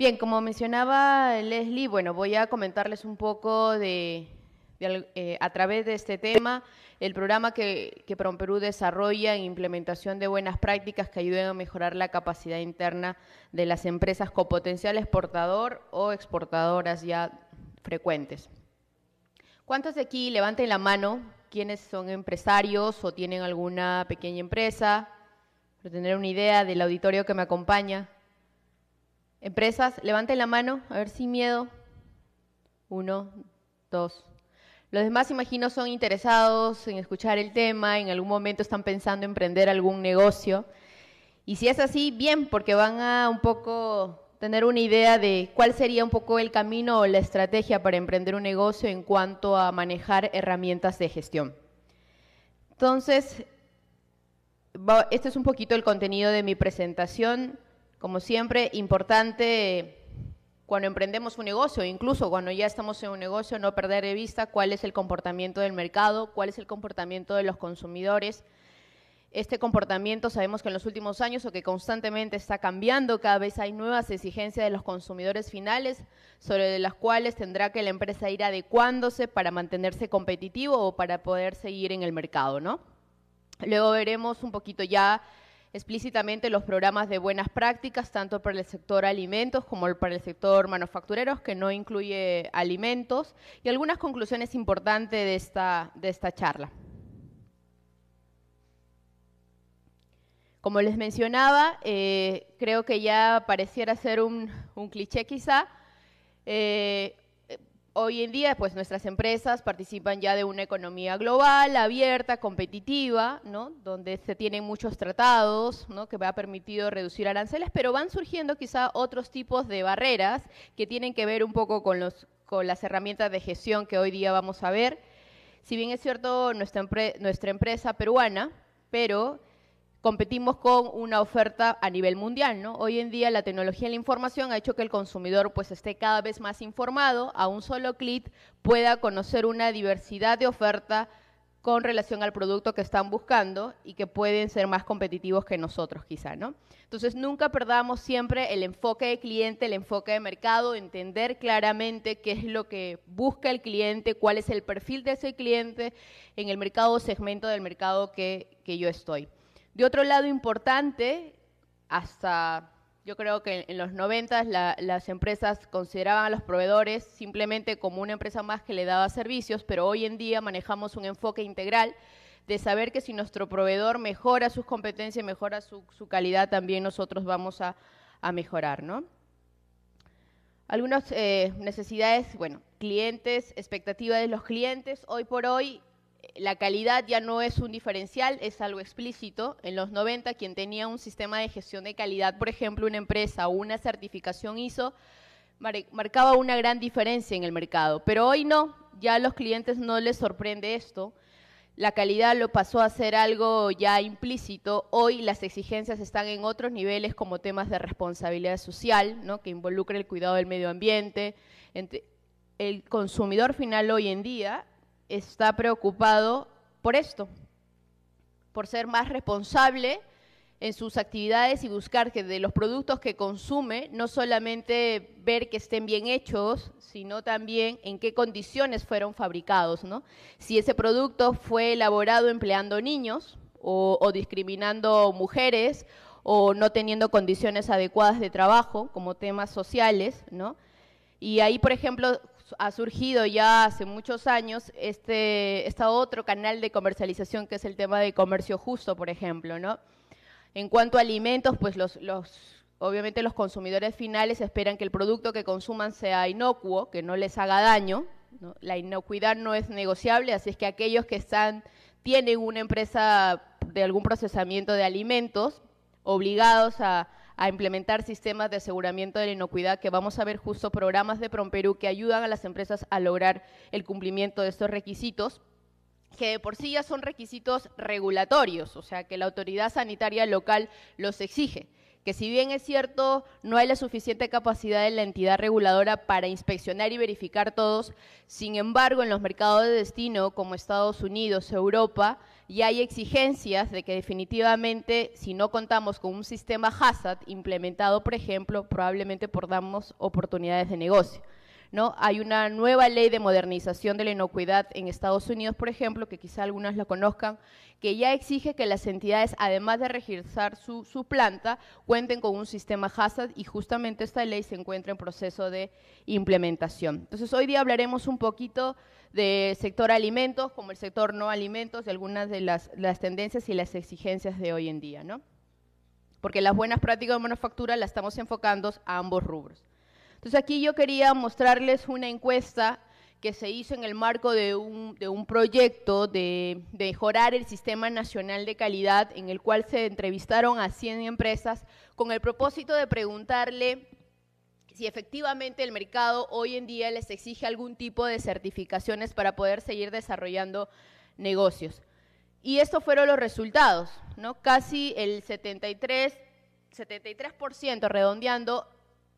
Bien, como mencionaba Leslie, bueno, voy a comentarles un poco de, eh, a través de este tema, el programa que, que PROMPERÚ desarrolla en implementación de buenas prácticas que ayuden a mejorar la capacidad interna de las empresas con potencial exportador o exportadoras ya frecuentes. ¿Cuántos de aquí levanten la mano? ¿Quiénes son empresarios o tienen alguna pequeña empresa? Para tener una idea del auditorio que me acompaña. Empresas, levanten la mano, a ver si miedo. Uno, dos. Los demás, imagino, son interesados en escuchar el tema, en algún momento están pensando en emprender algún negocio. Y si es así, bien, porque van a un poco tener una idea de cuál sería un poco el camino o la estrategia para emprender un negocio en cuanto a manejar herramientas de gestión. Entonces, este es un poquito el contenido de mi presentación. Como siempre, importante cuando emprendemos un negocio, incluso cuando ya estamos en un negocio, no perder de vista cuál es el comportamiento del mercado, cuál es el comportamiento de los consumidores. Este comportamiento sabemos que en los últimos años o que constantemente está cambiando, cada vez hay nuevas exigencias de los consumidores finales sobre las cuales tendrá que la empresa ir adecuándose para mantenerse competitivo o para poder seguir en el mercado, ¿no? Luego veremos un poquito ya explícitamente los programas de buenas prácticas, tanto para el sector alimentos como para el sector manufactureros, que no incluye alimentos, y algunas conclusiones importantes de esta, de esta charla. Como les mencionaba, eh, creo que ya pareciera ser un, cliché quizá, eh, Hoy en día, pues nuestras empresas participan ya de una economía global, abierta, competitiva, ¿no? Donde se tienen muchos tratados, ¿no? Que ha permitido reducir aranceles, pero van surgiendo quizá otros tipos de barreras que tienen que ver un poco con, los, con las herramientas de gestión que hoy día vamos a ver. Si bien es cierto, nuestra, nuestra empresa peruana, pero competimos con una oferta a nivel mundial, ¿no? Hoy en día la tecnología de la información ha hecho que el consumidor pues esté cada vez más informado, a un solo clic pueda conocer una diversidad de oferta con relación al producto que están buscando y que pueden ser más competitivos que nosotros quizá, ¿no? Entonces nunca perdamos siempre el enfoque de cliente, el enfoque de mercado, entender claramente qué es lo que busca el cliente, cuál es el perfil de ese cliente en el mercado o segmento del mercado que yo estoy. De otro lado importante, hasta yo creo que en los 90 las empresas consideraban a los proveedores simplemente como una empresa más que le daba servicios, pero hoy en día manejamos un enfoque integral de saber que si nuestro proveedor mejora sus competencias, mejora su, calidad, también nosotros vamos a, mejorar, ¿no? Algunas eh, necesidades, bueno, clientes, expectativas de los clientes. Hoy por hoy la calidad ya no es un diferencial, es algo explícito. En los 90, quien tenía un sistema de gestión de calidad, por ejemplo, una empresa o una certificación ISO, marcaba una gran diferencia en el mercado. Pero hoy no, ya a los clientes no les sorprende esto. La calidad lo pasó a ser algo ya implícito. Hoy las exigencias están en otros niveles como temas de responsabilidad social, que involucra el cuidado del medio ambiente. el consumidor final hoy en día está preocupado por esto, por ser más responsable en sus actividades y buscar que de los productos que consume, no solamente ver que estén bien hechos, sino también en qué condiciones fueron fabricados, ¿no? Si ese producto fue elaborado empleando niños o, discriminando mujeres o no teniendo condiciones adecuadas de trabajo como temas sociales, ¿no? Y ahí, por ejemplo, ha surgido ya hace muchos años este, este, otro canal de comercialización que es el tema de comercio justo, por ejemplo, ¿no? En cuanto a alimentos, pues los, obviamente los consumidores finales esperan que el producto que consuman sea inocuo, que no les haga daño. La inocuidad no es negociable, así es que aquellos que están, tienen una empresa de algún procesamiento de alimentos, obligados a, a implementar sistemas de aseguramiento de la inocuidad, que vamos a ver justo programas de PromPerú que ayudan a las empresas a lograr el cumplimiento de estos requisitos que de por sí ya son requisitos regulatorios, o sea, que la autoridad sanitaria local los exige que si bien es cierto, no hay la suficiente capacidad de la entidad reguladora para inspeccionar y verificar todos, sin embargo, en los mercados de destino como Estados Unidos, Europa, y hay exigencias de que definitivamente si no contamos con un sistema hazard implementado, por ejemplo, probablemente perdamos oportunidades de negocio. ¿No? Hay una nueva ley de modernización de la inocuidad en Estados Unidos, por ejemplo, que quizá algunas la conozcan, que ya exige que las entidades, además de registrar su, su planta, cuenten con un sistema hazard y justamente esta ley se encuentra en proceso de implementación. Entonces, hoy día hablaremos un poquito de sector alimentos como el sector no alimentos de algunas de las, tendencias y las exigencias de hoy en día, Porque las buenas prácticas de manufactura las estamos enfocando a ambos rubros. Entonces aquí yo quería mostrarles una encuesta que se hizo en el marco de un, proyecto de, de, mejorar el Sistema Nacional de Calidad, en el cual se entrevistaron a 100 empresas con el propósito de preguntarle y efectivamente el mercado hoy en día les exige algún tipo de certificaciones para poder seguir desarrollando negocios. Y estos fueron los resultados, ¿no? Casi el 73, 73% redondeando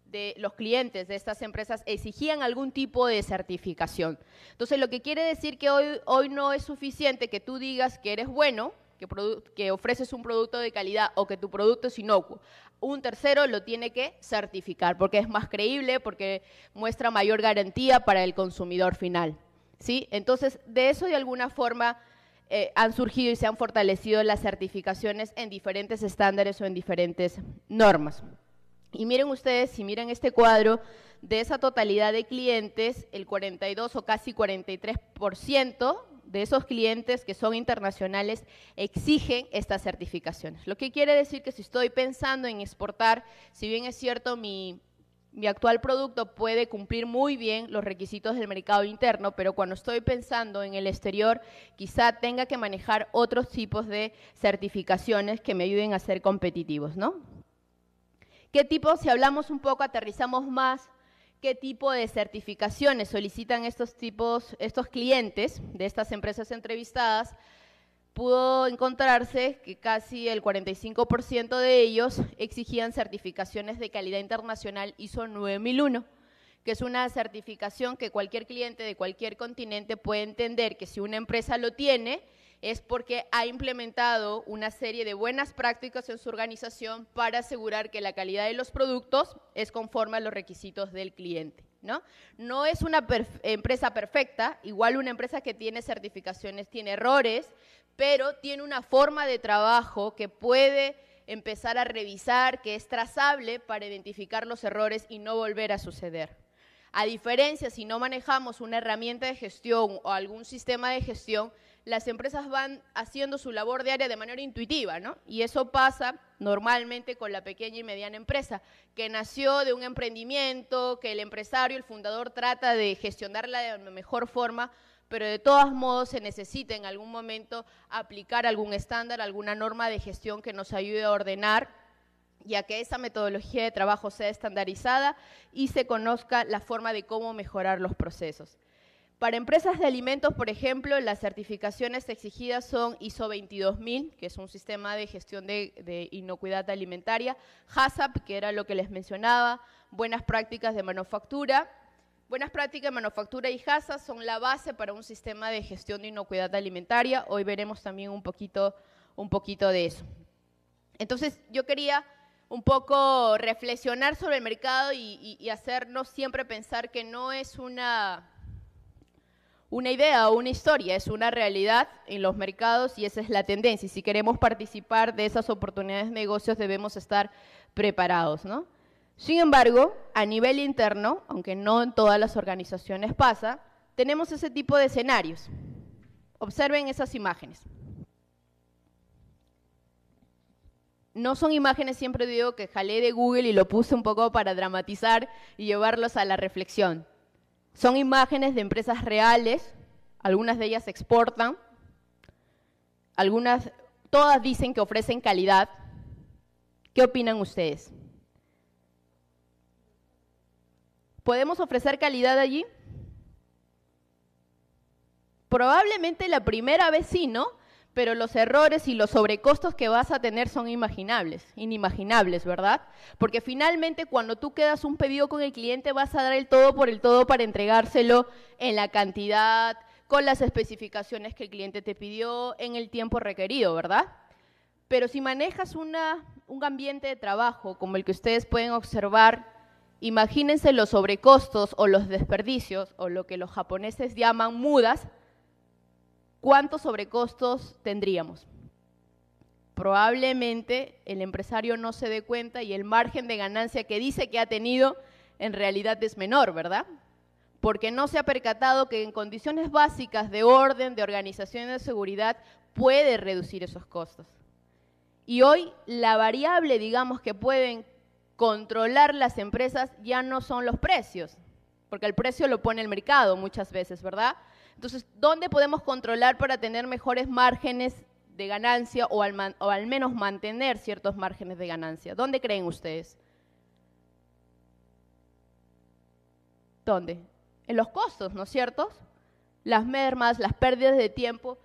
de los clientes de estas empresas exigían algún tipo de certificación. Entonces, lo que quiere decir que hoy, hoy no es suficiente que tú digas que eres bueno, que, que ofreces un producto de calidad o que tu producto es inocuo un tercero lo tiene que certificar, porque es más creíble, porque muestra mayor garantía para el consumidor final. ¿sí? Entonces, de eso de alguna forma eh, han surgido y se han fortalecido las certificaciones en diferentes estándares o en diferentes normas. Y miren ustedes, si miran este cuadro, de esa totalidad de clientes, el 42 o casi 43% de esos clientes que son internacionales exigen estas certificaciones. Lo que quiere decir que si estoy pensando en exportar, si bien es cierto mi, actual producto puede cumplir muy bien los requisitos del mercado interno, pero cuando estoy pensando en el exterior, quizá tenga que manejar otros tipos de certificaciones que me ayuden a ser competitivos, ¿no? ¿Qué tipo? Si hablamos un poco, aterrizamos más qué tipo de certificaciones solicitan estos tipos, estos clientes de estas empresas entrevistadas, pudo encontrarse que casi el 45% de ellos exigían certificaciones de calidad internacional ISO 9001, que es una certificación que cualquier cliente de cualquier continente puede entender que si una empresa lo tiene, es porque ha implementado una serie de buenas prácticas en su organización para asegurar que la calidad de los productos es conforme a los requisitos del cliente. ¿No? es una empresa perfecta, igual una empresa que tiene certificaciones tiene errores, pero tiene una forma de trabajo que puede empezar a revisar, que es trazable para identificar los errores y no volver a suceder. A diferencia, si no manejamos una herramienta de gestión o algún sistema de gestión, las empresas van haciendo su labor diaria de manera intuitiva, ¿no? Y eso pasa normalmente con la pequeña y mediana empresa, que nació de un emprendimiento, que el empresario, el fundador trata de gestionarla de la mejor forma, pero de todos modos se necesita en algún momento aplicar algún estándar, alguna norma de gestión que nos ayude a ordenar ya que esa metodología de trabajo sea estandarizada y se conozca la forma de cómo mejorar los procesos. Para empresas de alimentos, por ejemplo, las certificaciones exigidas son ISO 22000, que es un sistema de gestión de, inocuidad alimentaria, HACCP, que era lo que les mencionaba, buenas prácticas de manufactura. Buenas prácticas de manufactura y HACCP son la base para un sistema de gestión de inocuidad alimentaria. Hoy veremos también un poquito, un poquito de eso. Entonces, yo quería un poco reflexionar sobre el mercado y hacernos siempre pensar que no es una una idea o una historia es una realidad en los mercados y esa es la tendencia. Y si queremos participar de esas oportunidades de negocios debemos estar preparados, ¿no? Sin embargo, a nivel interno, aunque no en todas las organizaciones pasa, tenemos ese tipo de escenarios. Observen esas imágenes. No son imágenes, siempre digo, que jalé de Google y lo puse un poco para dramatizar y llevarlos a la reflexión son imágenes de empresas reales, algunas de ellas exportan, algunas, todas dicen que ofrecen calidad. ¿Qué opinan ustedes? ¿Podemos ofrecer calidad allí? Probablemente la primera vez sí, ¿no? pero los errores y los sobrecostos que vas a tener son imaginables, inimaginables, ¿verdad? Porque finalmente cuando tú quedas un pedido con el cliente vas a dar el todo por el todo para entregárselo en la cantidad, con las especificaciones que el cliente te pidió, en el tiempo requerido, ¿verdad? Pero si manejas un ambiente de trabajo como el que ustedes pueden observar, imagínense los sobrecostos o los desperdicios o lo que los japoneses llaman mudas, ¿cuántos sobrecostos tendríamos? Probablemente el empresario no se dé cuenta y el margen de ganancia que dice que ha tenido en realidad es menor, ¿verdad? Porque no se ha percatado que en condiciones básicas de orden, de organización y de seguridad puede reducir esos costos. Y hoy la variable, digamos, que pueden controlar las empresas ya no son los precios, porque el precio lo pone el mercado muchas veces, ¿verdad? Entonces, ¿dónde podemos controlar para tener mejores márgenes de ganancia o al, menos mantener ciertos márgenes de ganancia? ¿Dónde creen ustedes? ¿Dónde? En los costos, ¿no es cierto? Las mermas, las pérdidas de tiempo.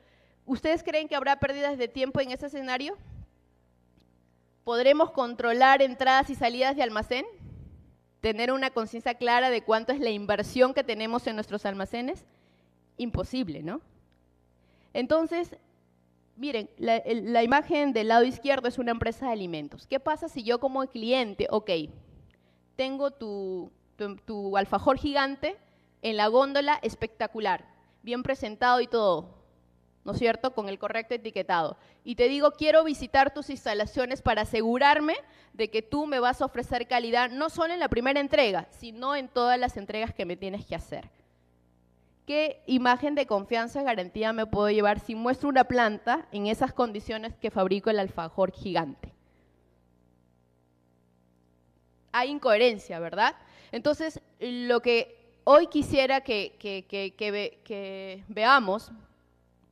¿Ustedes creen que habrá pérdidas de tiempo en ese escenario? ¿Podremos controlar entradas y salidas de almacén? ¿Tener una conciencia clara de cuánto es la inversión que tenemos en nuestros almacenes? imposible, ¿no? Entonces, miren, la, imagen del lado izquierdo es una empresa de alimentos. ¿Qué pasa si yo como cliente, ok, tengo tu, tu alfajor gigante en la góndola espectacular, bien presentado y todo, ¿no es cierto?, con el correcto etiquetado. Y te digo, quiero visitar tus instalaciones para asegurarme de que tú me vas a ofrecer calidad, no solo en la primera entrega, sino en todas las entregas que me tienes que hacer. ¿Qué imagen de confianza, garantía me puedo llevar si muestro una planta en esas condiciones que fabrico el alfajor gigante? Hay incoherencia, ¿verdad? Entonces, lo que hoy quisiera que, que, que veamos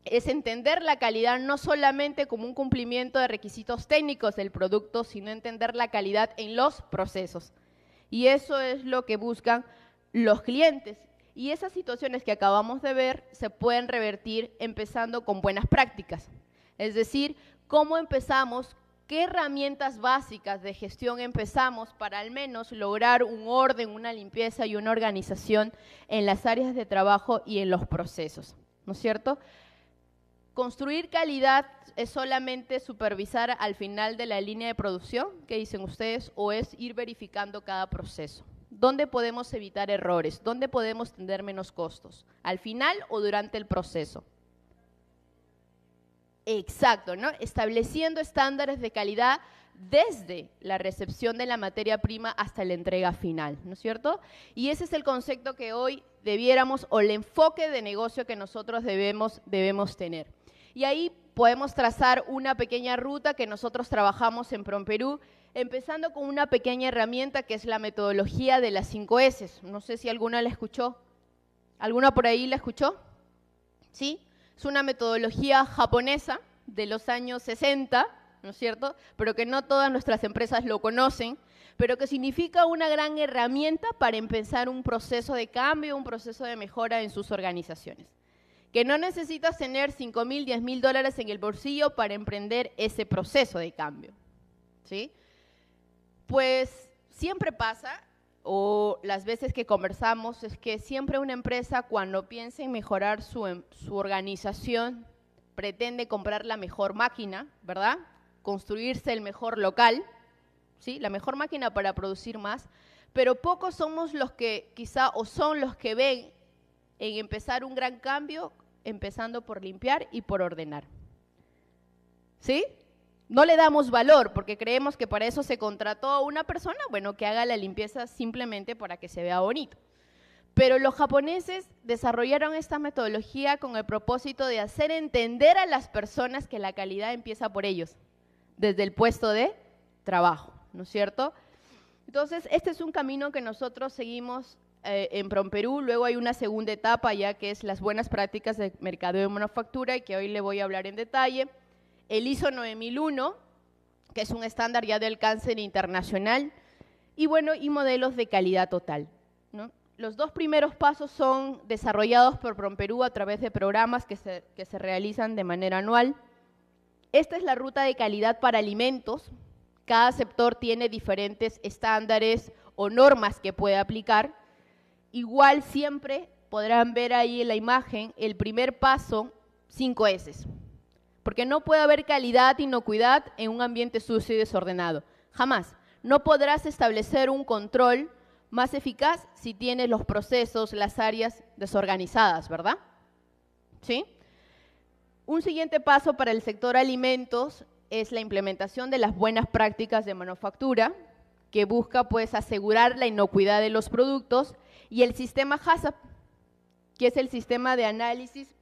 es entender la calidad no solamente como un cumplimiento de requisitos técnicos del producto, sino entender la calidad en los procesos. Y eso es lo que buscan los clientes y esas situaciones que acabamos de ver se pueden revertir empezando con buenas prácticas. Es decir, cómo empezamos, qué herramientas básicas de gestión empezamos para al menos lograr un orden, una limpieza y una organización en las áreas de trabajo y en los procesos. ¿No es cierto? Construir calidad es solamente supervisar al final de la línea de producción, que dicen ustedes, o es ir verificando cada proceso. ¿Dónde podemos evitar errores? ¿Dónde podemos tener menos costos? ¿Al final o durante el proceso? Exacto, ¿no? Estableciendo estándares de calidad desde la recepción de la materia prima hasta la entrega final, ¿no es cierto? Y ese es el concepto que hoy debiéramos, o el enfoque de negocio que nosotros debemos, debemos tener. Y ahí podemos trazar una pequeña ruta que nosotros trabajamos en PromPerú, Perú empezando con una pequeña herramienta que es la metodología de las 5 S. No sé si alguna la escuchó. ¿Alguna por ahí la escuchó? ¿Sí? Es una metodología japonesa de los años 60, ¿no es cierto? Pero que no todas nuestras empresas lo conocen, pero que significa una gran herramienta para empezar un proceso de cambio, un proceso de mejora en sus organizaciones. Que no necesitas tener 5 mil, 10 mil dólares en el bolsillo para emprender ese proceso de cambio. ¿Sí? Pues siempre pasa, o las veces que conversamos, es que siempre una empresa cuando piensa en mejorar su, em, su organización, pretende comprar la mejor máquina, ¿verdad? Construirse el mejor local, ¿sí? La mejor máquina para producir más, pero pocos somos los que quizá o son los que ven en empezar un gran cambio, empezando por limpiar y por ordenar. ¿Sí? no le damos valor porque creemos que para eso se contrató a una persona, bueno, que haga la limpieza simplemente para que se vea bonito. Pero los japoneses desarrollaron esta metodología con el propósito de hacer entender a las personas que la calidad empieza por ellos, desde el puesto de trabajo, ¿no es cierto? Entonces, este es un camino que nosotros seguimos eh, en PromPerú. Luego hay una segunda etapa ya que es las buenas prácticas de mercado de manufactura y que hoy le voy a hablar en detalle el ISO 9001, que es un estándar ya de alcance internacional, y bueno, y modelos de calidad total. Los dos primeros pasos son desarrollados por PromPerú a través de programas que se, que se realizan de manera anual. Esta es la ruta de calidad para alimentos. Cada sector tiene diferentes estándares o normas que puede aplicar. Igual siempre podrán ver ahí en la imagen el primer paso, 5 S porque no puede haber calidad, inocuidad en un ambiente sucio y desordenado. Jamás. No podrás establecer un control más eficaz si tienes los procesos, las áreas desorganizadas, ¿verdad? ¿Sí? Un siguiente paso para el sector alimentos es la implementación de las buenas prácticas de manufactura, que busca pues asegurar la inocuidad de los productos, y el sistema HACCP, que es el sistema de análisis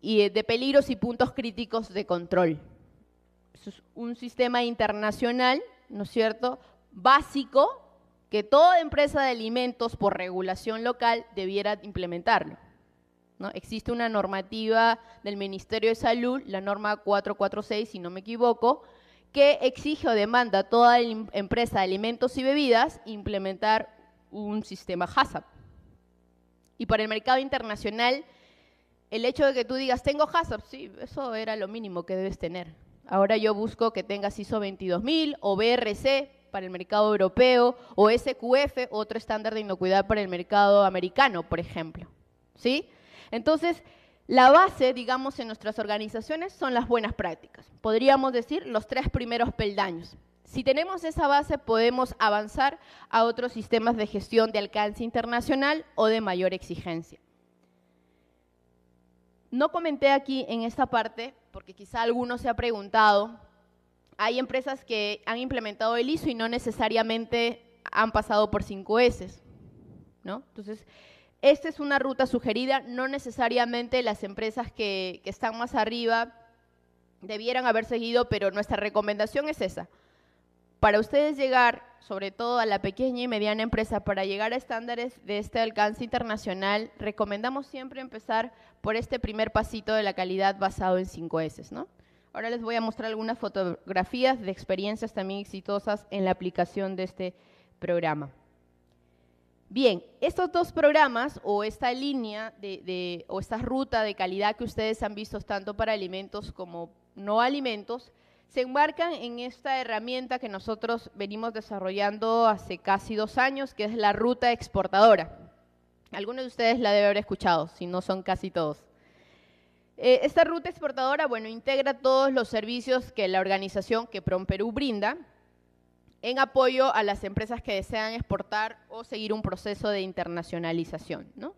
y eh, de peligros y puntos críticos de control. es un sistema internacional, ¿no es cierto?, básico que toda empresa de alimentos por regulación local debiera implementarlo. ¿no? Existe una normativa del Ministerio de Salud, la norma 446, si no me equivoco, que exige o demanda a toda em-, empresa de alimentos y bebidas implementar un sistema HACCP. Y para el mercado internacional, el hecho de que tú digas, tengo Hazard, sí, eso era lo mínimo que debes tener. Ahora yo busco que tengas ISO 22000 o BRC para el mercado europeo o SQF, otro estándar de inocuidad para el mercado americano, por ejemplo. ¿Sí? Entonces, la base, digamos, en nuestras organizaciones son las buenas prácticas. Podríamos decir los tres primeros peldaños. Si tenemos esa base, podemos avanzar a otros sistemas de gestión de alcance internacional o de mayor exigencia. No comenté aquí en esta parte, porque quizá alguno se ha preguntado, hay empresas que han implementado el ISO y no necesariamente han pasado por 5S, ¿no? Entonces, esta es una ruta sugerida, no necesariamente las empresas que están más arriba debieran haber seguido, pero nuestra recomendación es esa. Para ustedes llegar sobre todo a la pequeña y mediana empresa para llegar a estándares de este alcance internacional, recomendamos siempre empezar por este primer pasito de la calidad basado en 5S, Ahora les voy a mostrar algunas fotografías de experiencias también exitosas en la aplicación de este programa. Bien, estos dos programas o esta línea de, o esta ruta de calidad que ustedes han visto tanto para alimentos como no alimentos se embarcan en esta herramienta que nosotros venimos desarrollando hace casi dos años, que es la ruta exportadora. Algunos de ustedes la deben haber escuchado, si no son casi todos. Eh, esta ruta exportadora, bueno, integra todos los servicios que la organización que Prom Perú brinda en apoyo a las empresas que desean exportar o seguir un proceso de internacionalización, ¿no?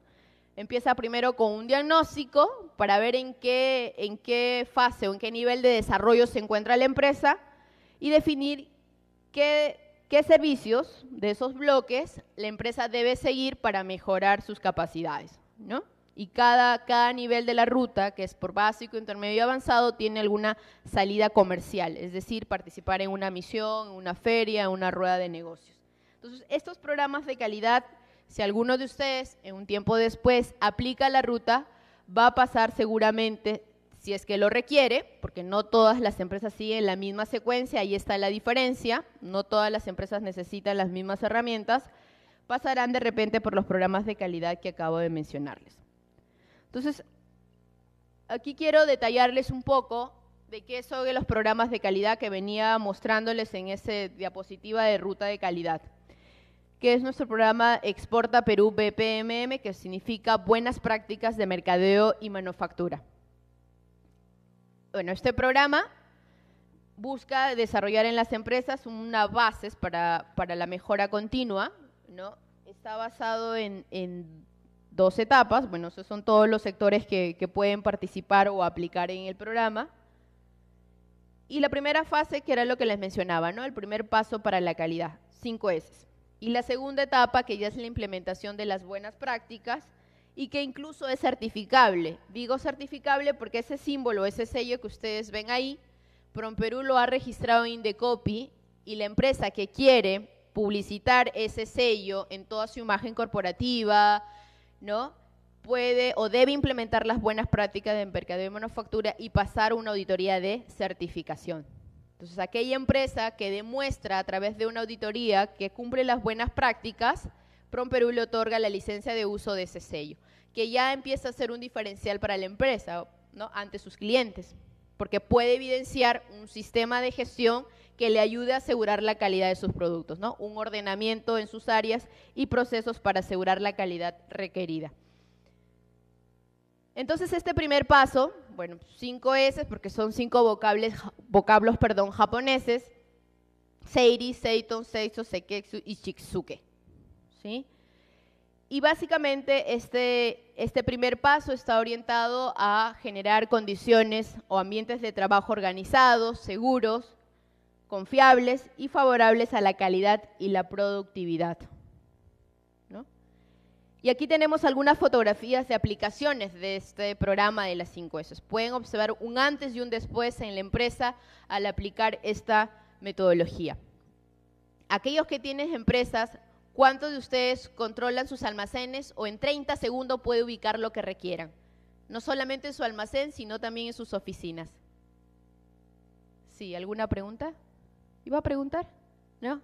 Empieza primero con un diagnóstico para ver en qué, en qué fase o en qué nivel de desarrollo se encuentra la empresa y definir qué, qué servicios de esos bloques la empresa debe seguir para mejorar sus capacidades. Y cada, cada nivel de la ruta, que es por básico, intermedio y avanzado, tiene alguna salida comercial, es decir, participar en una misión, una feria, una rueda de negocios. Entonces, estos programas de calidad si alguno de ustedes, en un tiempo después, aplica la ruta, va a pasar seguramente, si es que lo requiere, porque no todas las empresas siguen la misma secuencia, ahí está la diferencia, no todas las empresas necesitan las mismas herramientas, pasarán de repente por los programas de calidad que acabo de mencionarles. Entonces, aquí quiero detallarles un poco de qué son los programas de calidad que venía mostrándoles en esa diapositiva de ruta de calidad que es nuestro programa Exporta Perú BPMM, que significa Buenas Prácticas de Mercadeo y Manufactura. Bueno, este programa busca desarrollar en las empresas unas bases para, la mejora continua, ¿no? Está basado en, dos etapas, bueno, esos son todos los sectores que, pueden participar o aplicar en el programa. Y la primera fase, que era lo que les mencionaba, ¿no? El primer paso para la calidad, cinco S. Y la segunda etapa, que ya es la implementación de las buenas prácticas y que incluso es certificable. Digo certificable porque ese símbolo, ese sello que ustedes ven ahí, Promperú lo ha registrado en Indecopy y la empresa que quiere publicitar ese sello en toda su imagen corporativa, ¿no? puede o debe implementar las buenas prácticas de mercadeo de manufactura y pasar una auditoría de certificación. Entonces, aquella empresa que demuestra a través de una auditoría que cumple las buenas prácticas, PromPerú le otorga la licencia de uso de ese sello, que ya empieza a ser un diferencial para la empresa ¿no? ante sus clientes, porque puede evidenciar un sistema de gestión que le ayude a asegurar la calidad de sus productos, ¿no? un ordenamiento en sus áreas y procesos para asegurar la calidad requerida. Entonces, este primer paso bueno, cinco S porque son cinco vocables, vocablos perdón, japoneses, Seiri, Seiton, Seiso, Seketsu y Shiksuke. Y básicamente este, este primer paso está orientado a generar condiciones o ambientes de trabajo organizados, seguros, confiables y favorables a la calidad y la productividad. Y aquí tenemos algunas fotografías de aplicaciones de este programa de las 5S. Pueden observar un antes y un después en la empresa al aplicar esta metodología. Aquellos que tienen empresas, ¿cuántos de ustedes controlan sus almacenes o en 30 segundos puede ubicar lo que requieran? No solamente en su almacén, sino también en sus oficinas. Sí, ¿alguna pregunta? ¿Iba a preguntar? ¿No?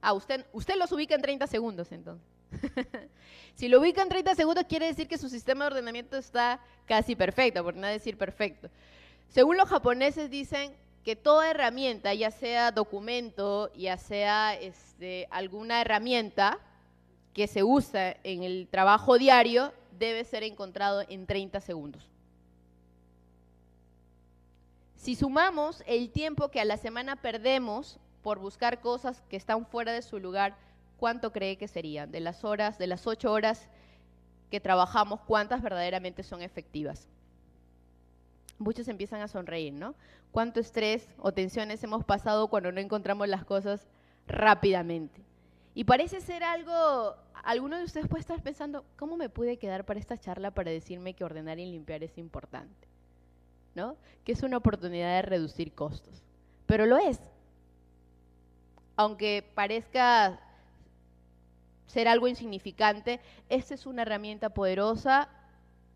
Ah, usted, usted los ubica en 30 segundos entonces. si lo ubican 30 segundos, quiere decir que su sistema de ordenamiento está casi perfecto, por no decir perfecto. Según los japoneses dicen que toda herramienta, ya sea documento, ya sea este, alguna herramienta que se usa en el trabajo diario, debe ser encontrado en 30 segundos. Si sumamos el tiempo que a la semana perdemos por buscar cosas que están fuera de su lugar, ¿cuánto cree que serían? De las horas, de las ocho horas que trabajamos, ¿cuántas verdaderamente son efectivas? Muchos empiezan a sonreír, ¿no? ¿Cuánto estrés o tensiones hemos pasado cuando no encontramos las cosas rápidamente? Y parece ser algo, alguno de ustedes puede estar pensando, ¿cómo me pude quedar para esta charla para decirme que ordenar y limpiar es importante? ¿No? Que es una oportunidad de reducir costos. Pero lo es. Aunque parezca ser algo insignificante, esta es una herramienta poderosa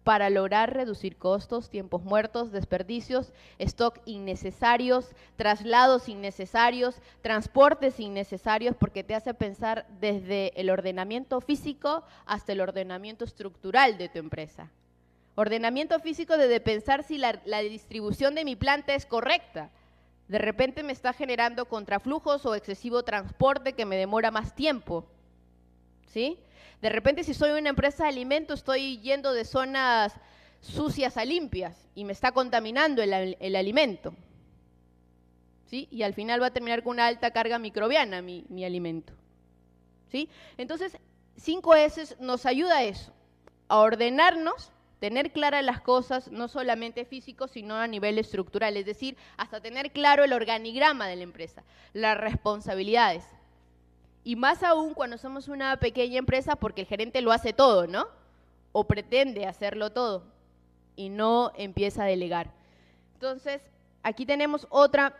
para lograr reducir costos, tiempos muertos, desperdicios, stock innecesarios, traslados innecesarios, transportes innecesarios, porque te hace pensar desde el ordenamiento físico hasta el ordenamiento estructural de tu empresa. Ordenamiento físico desde pensar si la, distribución de mi planta es correcta. De repente me está generando contraflujos o excesivo transporte que me demora más tiempo. ¿sí? De repente si soy una empresa de alimentos estoy yendo de zonas sucias a limpias y me está contaminando el, alimento. ¿Sí? Y al final va a terminar con una alta carga microbiana mi, mi alimento. ¿Sí? Entonces, 5S nos ayuda a eso, a ordenarnos, tener claras las cosas, no solamente físicos, sino a nivel estructural, es decir, hasta tener claro el organigrama de la empresa, las responsabilidades, y más aún cuando somos una pequeña empresa porque el gerente lo hace todo, ¿no? O pretende hacerlo todo y no empieza a delegar. Entonces, aquí tenemos otra,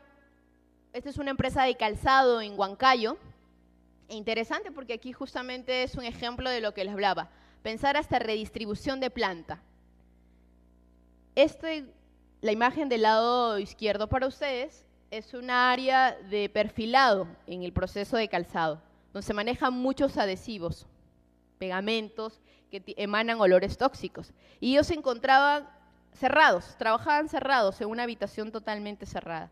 esta es una empresa de calzado en Huancayo. interesante porque aquí justamente es un ejemplo de lo que les hablaba. Pensar hasta redistribución de planta. Esta, la imagen del lado izquierdo para ustedes es un área de perfilado en el proceso de calzado donde se manejan muchos adhesivos, pegamentos que emanan olores tóxicos. Y ellos se encontraban cerrados, trabajaban cerrados en una habitación totalmente cerrada.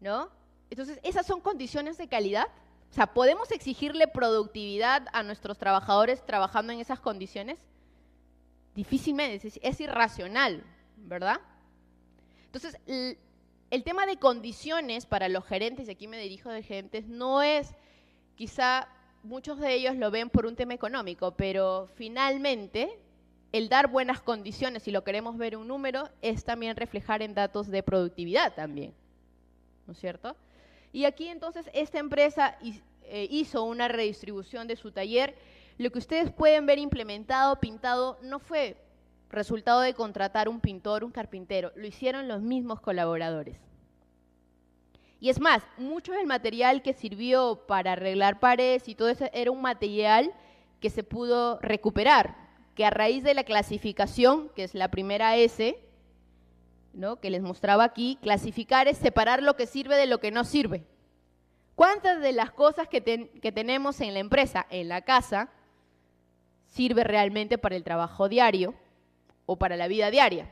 ¿No? Entonces, esas son condiciones de calidad. O sea, ¿podemos exigirle productividad a nuestros trabajadores trabajando en esas condiciones? Difícilmente, es, irracional, ¿verdad? Entonces, el tema de condiciones para los gerentes, y aquí me dirijo de gerentes, no es Quizá muchos de ellos lo ven por un tema económico, pero finalmente el dar buenas condiciones, si lo queremos ver un número, es también reflejar en datos de productividad también, ¿no es cierto? Y aquí entonces esta empresa eh, hizo una redistribución de su taller. Lo que ustedes pueden ver implementado, pintado, no fue resultado de contratar un pintor, un carpintero, lo hicieron los mismos colaboradores. Y es más, mucho del material que sirvió para arreglar paredes y todo eso era un material que se pudo recuperar, que a raíz de la clasificación, que es la primera S, ¿no? que les mostraba aquí, clasificar es separar lo que sirve de lo que no sirve. ¿Cuántas de las cosas que, que tenemos en la empresa, en la casa, sirve realmente para el trabajo diario o para la vida diaria?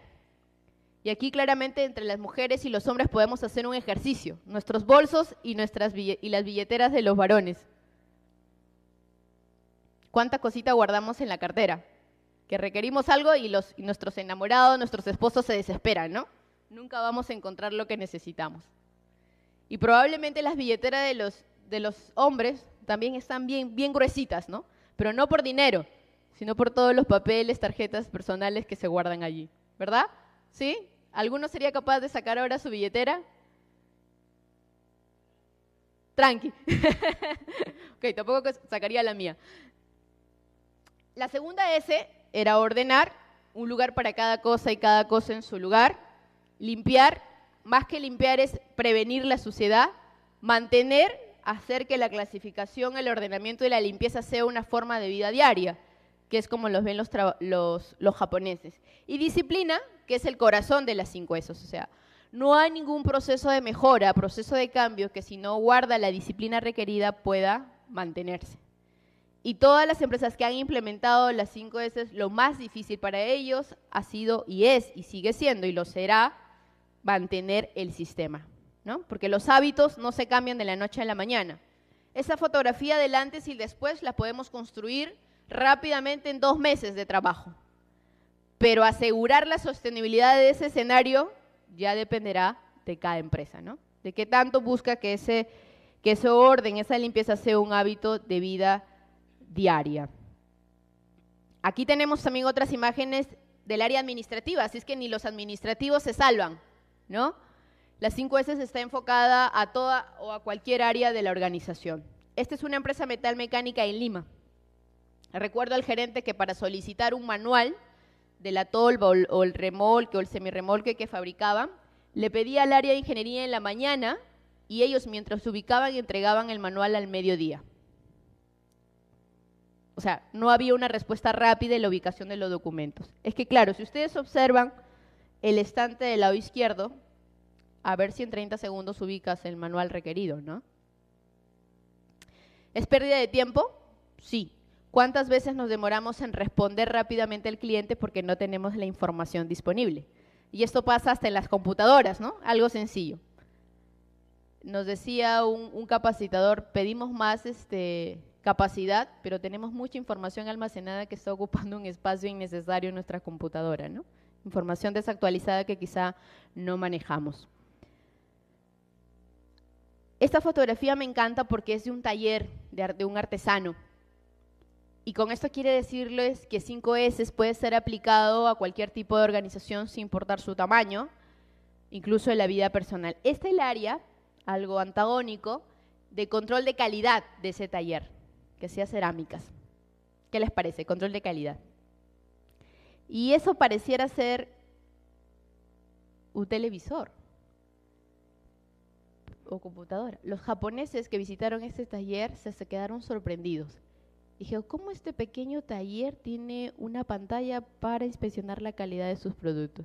Y aquí claramente entre las mujeres y los hombres podemos hacer un ejercicio, nuestros bolsos y, nuestras y las billeteras de los varones. ¿Cuánta cosita guardamos en la cartera? Que requerimos algo y, los, nuestros enamorados, nuestros esposos se desesperan, ¿no? Nunca vamos a encontrar lo que necesitamos. Y probablemente las billeteras de los, de los hombres también están bien, bien gruesitas, ¿no? Pero no por dinero, sino por todos los papeles, tarjetas personales que se guardan allí, ¿verdad? ¿Sí? ¿Alguno sería capaz de sacar ahora su billetera? Tranqui. ok, tampoco sacaría la mía. La segunda S era ordenar un lugar para cada cosa y cada cosa en su lugar. Limpiar, más que limpiar es prevenir la suciedad. Mantener, hacer que la clasificación, el ordenamiento y la limpieza sea una forma de vida diaria que es como los ven los, japoneses. Y disciplina, que es el corazón de las cinco s O sea, no hay ningún proceso de mejora, proceso de cambio que si no guarda la disciplina requerida pueda mantenerse. Y todas las empresas que han implementado las cinco S, lo más difícil para ellos ha sido y es y sigue siendo y lo será mantener el sistema, Porque los hábitos no se cambian de la noche a la mañana. Esa fotografía del antes y después la podemos construir rápidamente en dos meses de trabajo. Pero asegurar la sostenibilidad de ese escenario ya dependerá de cada empresa, ¿no? De qué tanto busca que ese, que orden, esa limpieza sea un hábito de vida diaria. Aquí tenemos también otras imágenes del área administrativa, así es que ni los administrativos se salvan, ¿no? Las 5S está enfocada a toda o a cualquier área de la organización. Esta es una empresa metalmecánica en Lima. Recuerdo al gerente que para solicitar un manual de la tolva o el remolque o el semirremolque que fabricaban, le pedía al área de ingeniería en la mañana y ellos mientras se ubicaban entregaban el manual al mediodía. O sea, no había una respuesta rápida en la ubicación de los documentos. Es que claro, si ustedes observan el estante del lado izquierdo, a ver si en 30 segundos ubicas el manual requerido, ¿no? ¿Es pérdida de tiempo? Sí, ¿Cuántas veces nos demoramos en responder rápidamente al cliente porque no tenemos la información disponible? Y esto pasa hasta en las computadoras, ¿no? Algo sencillo. Nos decía un, capacitador, pedimos más este, capacidad, pero tenemos mucha información almacenada que está ocupando un espacio innecesario en nuestra computadora, ¿no? Información desactualizada que quizá no manejamos. Esta fotografía me encanta porque es de un taller de un artesano y con esto quiere decirles que 5S puede ser aplicado a cualquier tipo de organización sin importar su tamaño, incluso en la vida personal. Este es el área, algo antagónico, de control de calidad de ese taller, que sea cerámicas. ¿Qué les parece? Control de calidad. Y eso pareciera ser un televisor o computadora. Los japoneses que visitaron este taller se quedaron sorprendidos Dije, ¿cómo este pequeño taller tiene una pantalla para inspeccionar la calidad de sus productos?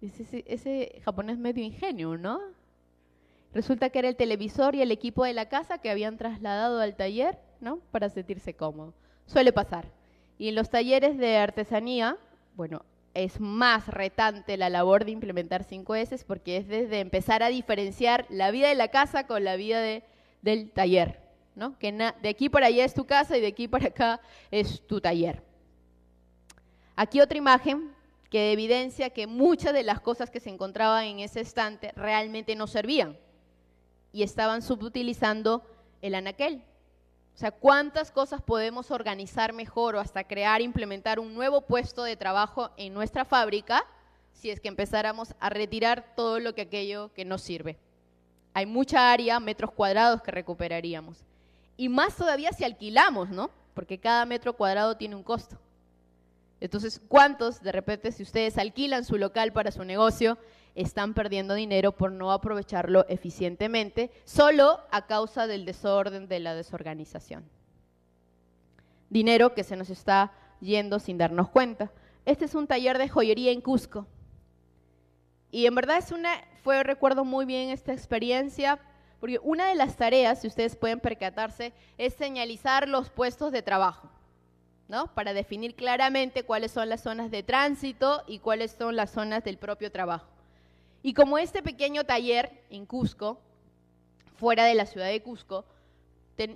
ese, japonés medio ingenio, ¿no? Resulta que era el televisor y el equipo de la casa que habían trasladado al taller, ¿no? Para sentirse cómodo. Suele pasar. Y en los talleres de artesanía, bueno, es más retante la labor de implementar 5S porque es desde empezar a diferenciar la vida de la casa con la vida del taller. Que de aquí para allá es tu casa y de aquí para acá es tu taller. Aquí otra imagen que evidencia que muchas de las cosas que se encontraban en ese estante realmente no servían y estaban subutilizando el anaquel. O sea, ¿cuántas cosas podemos organizar mejor o hasta crear, implementar un nuevo puesto de trabajo en nuestra fábrica si es que empezáramos a retirar todo lo que aquello que no sirve? Hay mucha área, metros cuadrados que recuperaríamos y más todavía si alquilamos, ¿no? Porque cada metro cuadrado tiene un costo. Entonces, ¿cuántos de repente si ustedes alquilan su local para su negocio están perdiendo dinero por no aprovecharlo eficientemente solo a causa del desorden, de la desorganización? Dinero que se nos está yendo sin darnos cuenta. Este es un taller de joyería en Cusco. Y en verdad es una, fue, recuerdo muy bien esta experiencia porque una de las tareas, si ustedes pueden percatarse, es señalizar los puestos de trabajo, ¿no? Para definir claramente cuáles son las zonas de tránsito y cuáles son las zonas del propio trabajo. Y como este pequeño taller en Cusco, fuera de la ciudad de Cusco,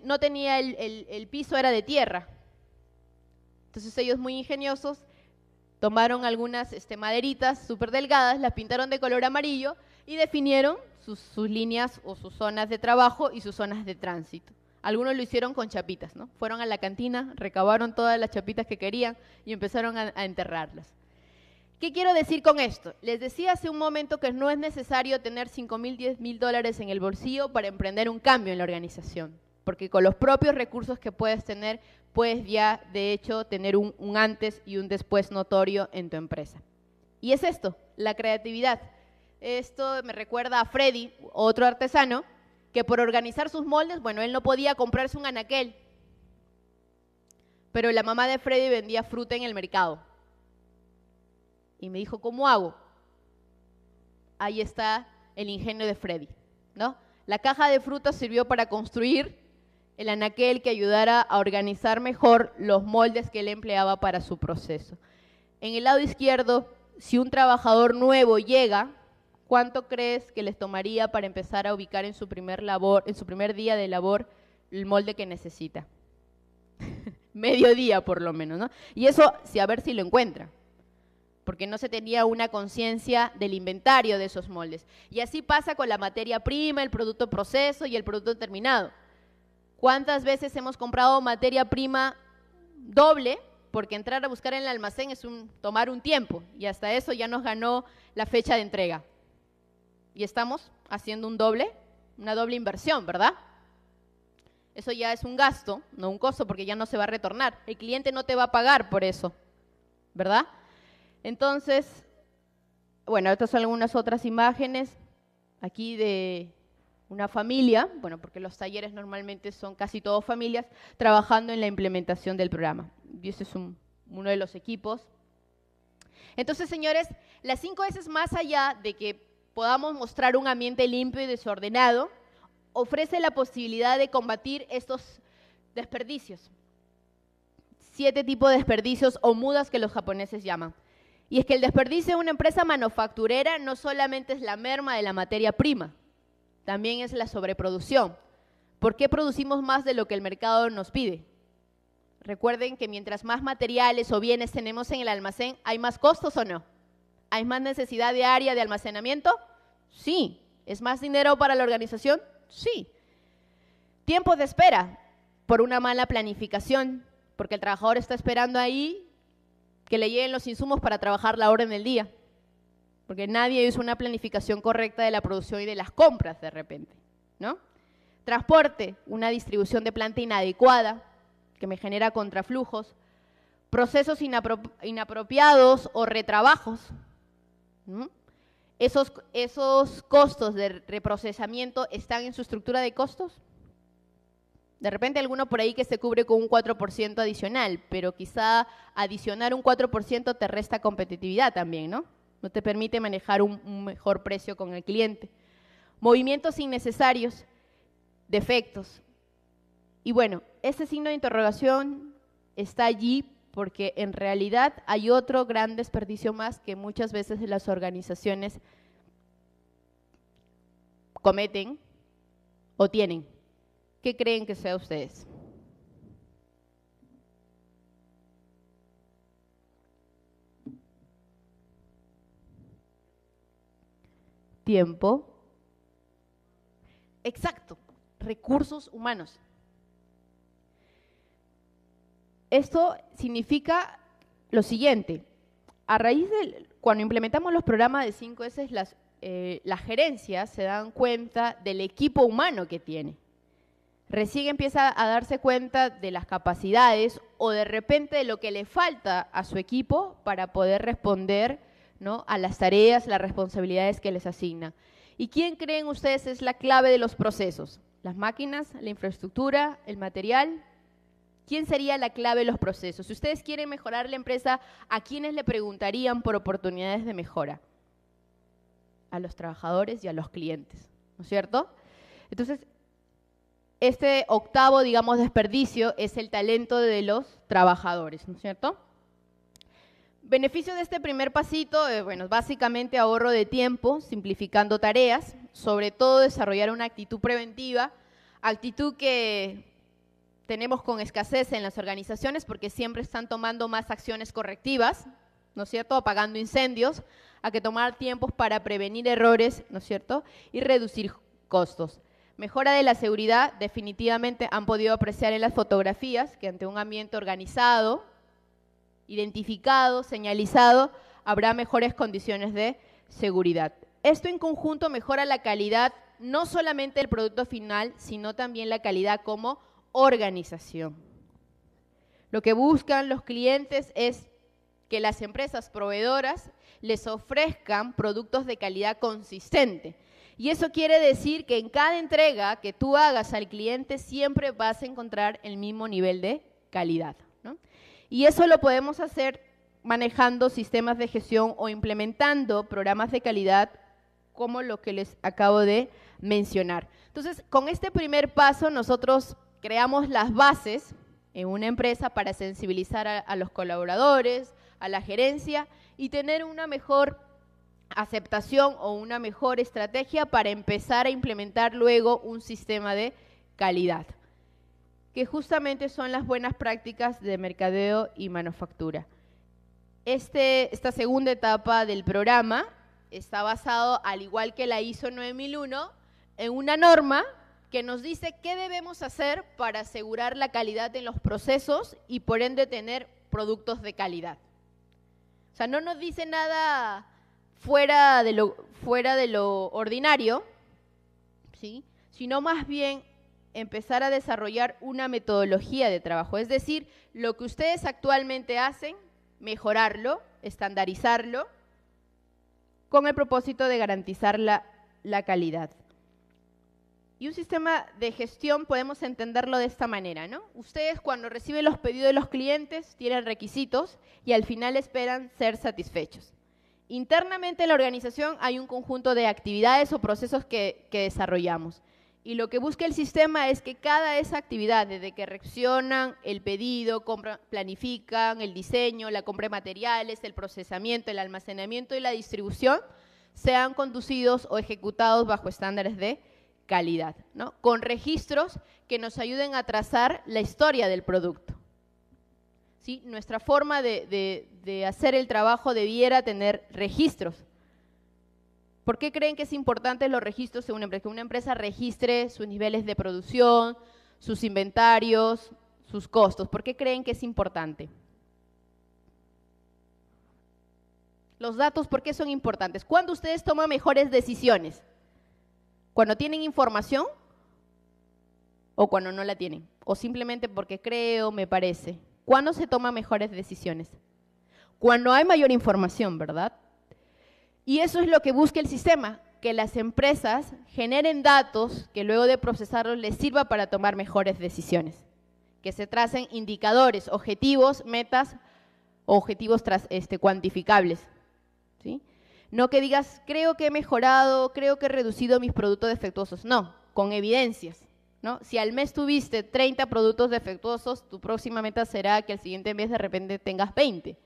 no tenía el, piso, era de tierra. Entonces ellos muy ingeniosos tomaron algunas este, maderitas súper delgadas, las pintaron de color amarillo y definieron sus, líneas o sus zonas de trabajo y sus zonas de tránsito. Algunos lo hicieron con chapitas, ¿no? Fueron a la cantina, recabaron todas las chapitas que querían y empezaron a, enterrarlas. ¿Qué quiero decir con esto? Les decía hace un momento que no es necesario tener 5 mil, 10 mil dólares en el bolsillo para emprender un cambio en la organización, porque con los propios recursos que puedes tener, puedes ya de hecho tener un antes y un después notorio en tu empresa. Y es esto, la creatividad. Esto me recuerda a Freddy, otro artesano, que por organizar sus moldes, bueno, él no podía comprarse un anaquel, pero la mamá de Freddy vendía fruta en el mercado. Y me dijo, ¿cómo hago? Ahí está el ingenio de Freddy, ¿no? La caja de fruta sirvió para construir el anaquel que ayudara a organizar mejor los moldes que él empleaba para su proceso. En el lado izquierdo, si un trabajador nuevo llega, ¿Cuánto crees que les tomaría para empezar a ubicar en su primer labor, en su primer día de labor, el molde que necesita? Mediodía por lo menos, ¿no? Y eso, a ver si lo encuentra, porque no se tenía una conciencia del inventario de esos moldes. Y así pasa con la materia prima, el producto proceso y el producto terminado. ¿Cuántas veces hemos comprado materia prima doble? Porque entrar a buscar en el almacén es tomar un tiempo y hasta eso ya nos ganó la fecha de entrega y estamos haciendo un doble, una doble inversión, ¿verdad? Eso ya es un gasto, no un costo, porque ya no se va a retornar. El cliente no te va a pagar por eso, ¿verdad? Entonces, bueno, estas son algunas otras imágenes aquí de una familia, bueno, porque los talleres normalmente son casi todos familias, trabajando en la implementación del programa. Y ese es uno de los equipos. Entonces, señores, las cinco veces más allá de que podamos mostrar un ambiente limpio y desordenado, ofrece la posibilidad de combatir estos desperdicios. Siete tipos de desperdicios o mudas que los japoneses llaman. Y es que el desperdicio de una empresa manufacturera no solamente es la merma de la materia prima, también es la sobreproducción. ¿Por qué producimos más de lo que el mercado nos pide? Recuerden que mientras más materiales o bienes tenemos en el almacén, ¿hay más costos o no? ¿Hay más necesidad de área de almacenamiento? Sí. ¿Es más dinero para la organización? Sí. Tiempo de espera por una mala planificación, porque el trabajador está esperando ahí que le lleguen los insumos para trabajar la hora en el día, porque nadie hizo una planificación correcta de la producción y de las compras de repente, ¿no? Transporte, una distribución de planta inadecuada que me genera contraflujos, procesos inapropiados o retrabajos, esos, esos costos de reprocesamiento están en su estructura de costos. De repente alguno por ahí que se cubre con un 4% adicional, pero quizá adicionar un 4% te resta competitividad también, ¿no? No te permite manejar un, mejor precio con el cliente. Movimientos innecesarios, defectos. Y bueno, este signo de interrogación está allí porque en realidad hay otro gran desperdicio más que muchas veces las organizaciones cometen o tienen. ¿Qué creen que sea ustedes? Tiempo. Exacto, recursos humanos. Esto significa lo siguiente. A raíz de cuando implementamos los programas de 5S, las, eh, las gerencias se dan cuenta del equipo humano que tiene. Recién empieza a darse cuenta de las capacidades o de repente de lo que le falta a su equipo para poder responder ¿no? a las tareas, las responsabilidades que les asigna. ¿Y quién creen ustedes es la clave de los procesos? ¿Las máquinas, la infraestructura, el material? ¿Quién sería la clave de los procesos? Si ustedes quieren mejorar la empresa, ¿a quiénes le preguntarían por oportunidades de mejora? A los trabajadores y a los clientes, ¿no es cierto? Entonces, este octavo, digamos, desperdicio es el talento de los trabajadores, ¿no es cierto? Beneficio de este primer pasito, eh, bueno, básicamente ahorro de tiempo, simplificando tareas, sobre todo desarrollar una actitud preventiva, actitud que tenemos con escasez en las organizaciones porque siempre están tomando más acciones correctivas, ¿no es cierto?, apagando incendios, a que tomar tiempos para prevenir errores, ¿no es cierto?, y reducir costos. Mejora de la seguridad, definitivamente han podido apreciar en las fotografías que ante un ambiente organizado, identificado, señalizado, habrá mejores condiciones de seguridad. Esto en conjunto mejora la calidad, no solamente del producto final, sino también la calidad como organización. Lo que buscan los clientes es que las empresas proveedoras les ofrezcan productos de calidad consistente. Y eso quiere decir que en cada entrega que tú hagas al cliente siempre vas a encontrar el mismo nivel de calidad. Y eso lo podemos hacer manejando sistemas de gestión o implementando programas de calidad como lo que les acabo de mencionar. Entonces, con este primer paso nosotros creamos las bases en una empresa para sensibilizar a, los colaboradores, a la gerencia y tener una mejor aceptación o una mejor estrategia para empezar a implementar luego un sistema de calidad, que justamente son las buenas prácticas de mercadeo y manufactura. Este, esta segunda etapa del programa está basado, al igual que la ISO 9001, en una norma que nos dice qué debemos hacer para asegurar la calidad en los procesos y por ende tener productos de calidad. O sea, no nos dice nada fuera de lo, fuera de lo ordinario, sino más bien empezar a desarrollar una metodología de trabajo. Es decir, lo que ustedes actualmente hacen, mejorarlo, estandarizarlo, con el propósito de garantizar la calidad. Y un sistema de gestión podemos entenderlo de esta manera, ¿no? Ustedes cuando reciben los pedidos de los clientes tienen requisitos y al final esperan ser satisfechos. Internamente en la organización hay un conjunto de actividades o procesos que, desarrollamos. Y lo que busca el sistema es que cada esa actividad, desde que reaccionan el pedido, planifican el diseño, la compra de materiales, el procesamiento, el almacenamiento y la distribución, sean conducidos o ejecutados bajo estándares de calidad, ¿no? con registros que nos ayuden a trazar la historia del producto. ¿Sí? Nuestra forma de, hacer el trabajo debiera tener registros. ¿Por qué creen que es importante los registros de una empresa? Que una empresa registre sus niveles de producción, sus inventarios, sus costos. ¿Por qué creen que es importante? Los datos, ¿por qué son importantes? ¿Cuándo ustedes toman mejores decisiones? Cuando tienen información o cuando no la tienen. O simplemente porque creo, me parece. ¿Cuándo se toman mejores decisiones? Cuando hay mayor información, ¿verdad? Y eso es lo que busca el sistema, que las empresas generen datos que luego de procesarlos les sirva para tomar mejores decisiones. Que se tracen indicadores, objetivos, metas, objetivos tras, este, cuantificables. ¿sí? No que digas, creo que he mejorado, creo que he reducido mis productos defectuosos. No, con evidencias. ¿no? Si al mes tuviste 30 productos defectuosos, tu próxima meta será que al siguiente mes de repente tengas 20.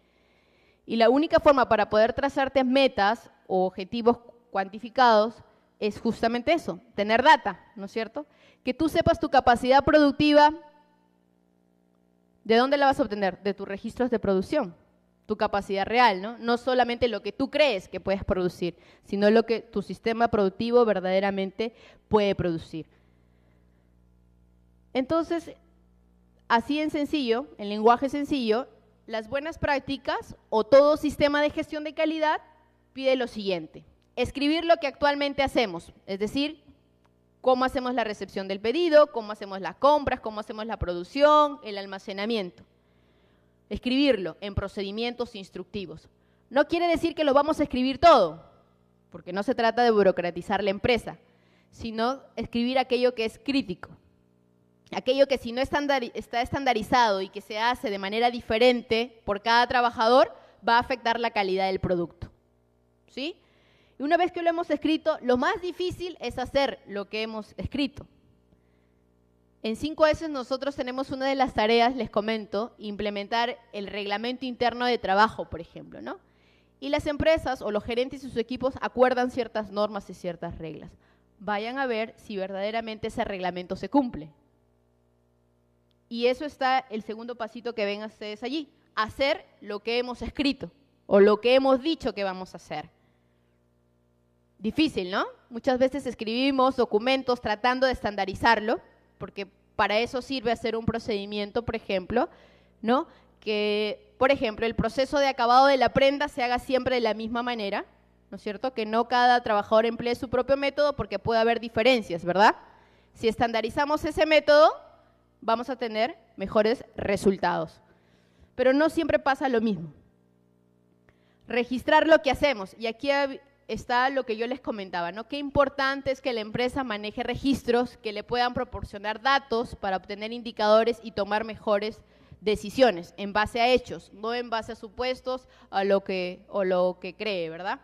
Y la única forma para poder trazarte metas o objetivos cuantificados es justamente eso, tener data, ¿no es cierto? Que tú sepas tu capacidad productiva, ¿de dónde la vas a obtener? De tus registros de producción tu capacidad real, ¿no? No solamente lo que tú crees que puedes producir, sino lo que tu sistema productivo verdaderamente puede producir. Entonces, así en sencillo, en lenguaje sencillo, las buenas prácticas o todo sistema de gestión de calidad pide lo siguiente. Escribir lo que actualmente hacemos, es decir, cómo hacemos la recepción del pedido, cómo hacemos las compras, cómo hacemos la producción, el almacenamiento escribirlo en procedimientos instructivos. No quiere decir que lo vamos a escribir todo, porque no se trata de burocratizar la empresa, sino escribir aquello que es crítico, aquello que si no está estandarizado y que se hace de manera diferente por cada trabajador, va a afectar la calidad del producto. ¿Sí? Y una vez que lo hemos escrito, lo más difícil es hacer lo que hemos escrito. En 5S nosotros tenemos una de las tareas, les comento, implementar el reglamento interno de trabajo, por ejemplo, ¿no? Y las empresas o los gerentes y sus equipos acuerdan ciertas normas y ciertas reglas. Vayan a ver si verdaderamente ese reglamento se cumple. Y eso está el segundo pasito que ven ustedes allí, hacer lo que hemos escrito o lo que hemos dicho que vamos a hacer. Difícil, ¿no? Muchas veces escribimos documentos tratando de estandarizarlo porque para eso sirve hacer un procedimiento, por ejemplo, ¿no? Que, por ejemplo, el proceso de acabado de la prenda se haga siempre de la misma manera, ¿no es cierto? Que no cada trabajador emplee su propio método porque puede haber diferencias, ¿verdad? Si estandarizamos ese método, vamos a tener mejores resultados. Pero no siempre pasa lo mismo. Registrar lo que hacemos. Y aquí está lo que yo les comentaba, ¿no? Qué importante es que la empresa maneje registros que le puedan proporcionar datos para obtener indicadores y tomar mejores decisiones en base a hechos, no en base a supuestos a lo que, o lo que cree, ¿verdad?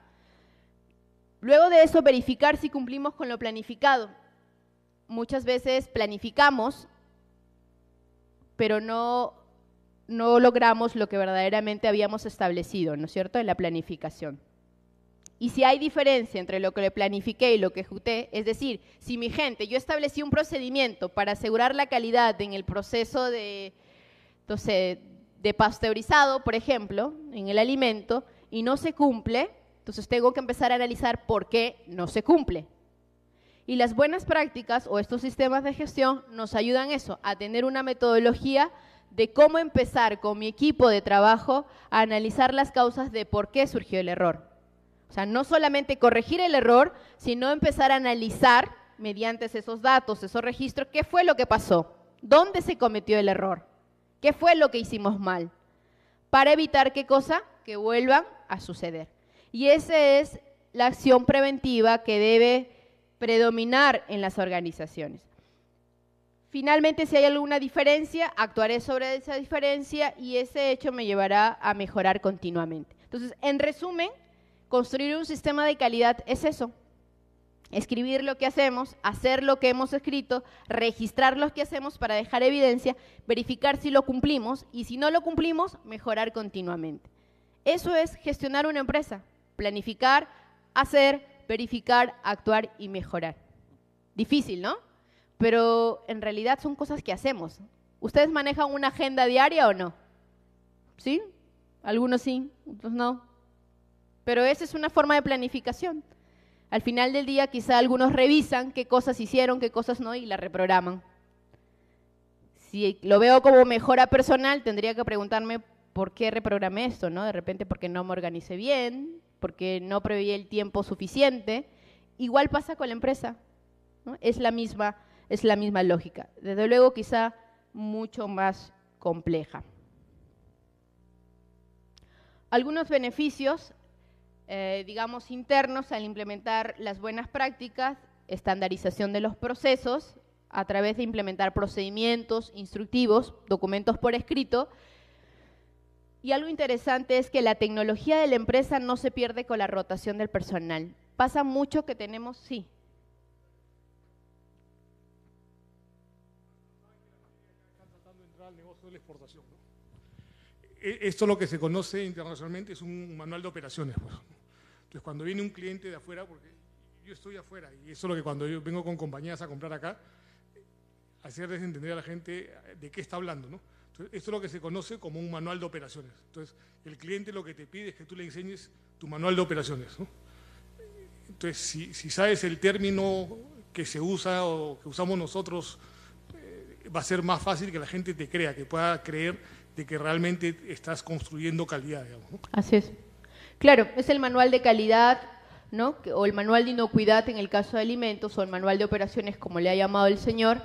Luego de eso, verificar si cumplimos con lo planificado. Muchas veces planificamos, pero no, no logramos lo que verdaderamente habíamos establecido, ¿no es cierto?, en la planificación y si hay diferencia entre lo que le planifiqué y lo que ejecuté, es decir, si mi gente, yo establecí un procedimiento para asegurar la calidad en el proceso de, de pasteurizado, por ejemplo, en el alimento, y no se cumple, entonces tengo que empezar a analizar por qué no se cumple. Y las buenas prácticas o estos sistemas de gestión nos ayudan eso, a tener una metodología de cómo empezar con mi equipo de trabajo a analizar las causas de por qué surgió el error. O sea, no solamente corregir el error, sino empezar a analizar mediante esos datos, esos registros, qué fue lo que pasó, dónde se cometió el error, qué fue lo que hicimos mal, para evitar qué cosa, que vuelvan a suceder. Y esa es la acción preventiva que debe predominar en las organizaciones. Finalmente, si hay alguna diferencia, actuaré sobre esa diferencia y ese hecho me llevará a mejorar continuamente. Entonces, en resumen, Construir un sistema de calidad es eso. Escribir lo que hacemos, hacer lo que hemos escrito, registrar lo que hacemos para dejar evidencia, verificar si lo cumplimos y si no lo cumplimos, mejorar continuamente. Eso es gestionar una empresa, planificar, hacer, verificar, actuar y mejorar. Difícil, ¿no? Pero en realidad son cosas que hacemos. ¿Ustedes manejan una agenda diaria o no? ¿Sí? Algunos sí, otros no. Pero esa es una forma de planificación. Al final del día quizá algunos revisan qué cosas hicieron, qué cosas no y la reprograman. Si lo veo como mejora personal, tendría que preguntarme por qué reprogramé esto, ¿no? De repente porque no me organicé bien, porque no preví el tiempo suficiente. Igual pasa con la empresa, Es la misma, es la misma lógica. Desde luego quizá mucho más compleja. Algunos beneficios eh, digamos, internos al implementar las buenas prácticas, estandarización de los procesos a través de implementar procedimientos instructivos, documentos por escrito. Y algo interesante es que la tecnología de la empresa no se pierde con la rotación del personal. Pasa mucho que tenemos, sí, e-, Esto lo que se conoce internacionalmente es un manual de operaciones. Pues. Entonces, cuando viene un cliente de afuera, porque yo estoy afuera, y eso es lo que cuando yo vengo con compañías a comprar acá, hacerles entender a la gente de qué está hablando, ¿no? esto es lo que se conoce como un manual de operaciones. Entonces, el cliente lo que te pide es que tú le enseñes tu manual de operaciones, Entonces, si, sabes el término que se usa o que usamos nosotros, eh, va a ser más fácil que la gente te crea, que pueda creer de que realmente estás construyendo calidad, digamos. Así es. Claro, es el manual de calidad, ¿no? O el manual de inocuidad en el caso de alimentos, o el manual de operaciones, como le ha llamado el señor,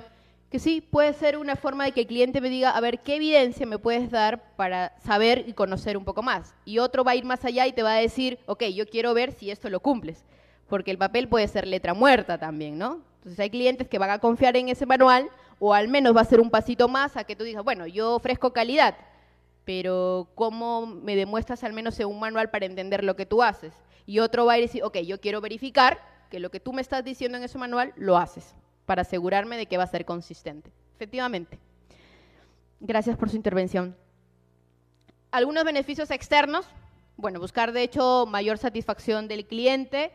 que sí puede ser una forma de que el cliente me diga, a ver, ¿qué evidencia me puedes dar para saber y conocer un poco más? Y otro va a ir más allá y te va a decir, ok, yo quiero ver si esto lo cumples, porque el papel puede ser letra muerta también, ¿no? Entonces hay clientes que van a confiar en ese manual o al menos va a ser un pasito más a que tú digas, bueno, yo ofrezco calidad, pero ¿cómo me demuestras al menos en un manual para entender lo que tú haces? Y otro va a decir, ok, yo quiero verificar que lo que tú me estás diciendo en ese manual lo haces, para asegurarme de que va a ser consistente. Efectivamente. Gracias por su intervención. Algunos beneficios externos, bueno, buscar de hecho mayor satisfacción del cliente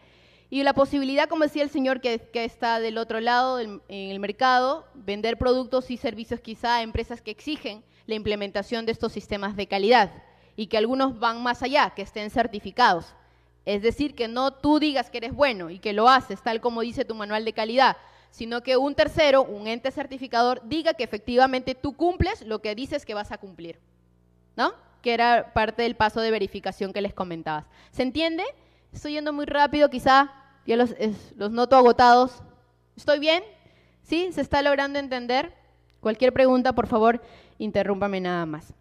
y la posibilidad, como decía el señor que, está del otro lado en el mercado, vender productos y servicios quizá a empresas que exigen la implementación de estos sistemas de calidad y que algunos van más allá, que estén certificados. Es decir, que no tú digas que eres bueno y que lo haces tal como dice tu manual de calidad, sino que un tercero, un ente certificador, diga que efectivamente tú cumples lo que dices que vas a cumplir. ¿No? Que era parte del paso de verificación que les comentabas. ¿Se entiende? Estoy yendo muy rápido, quizá ya los, los noto agotados. ¿Estoy bien? ¿Sí? ¿Se está logrando entender? Cualquier pregunta, por favor, interrúmpame nada más.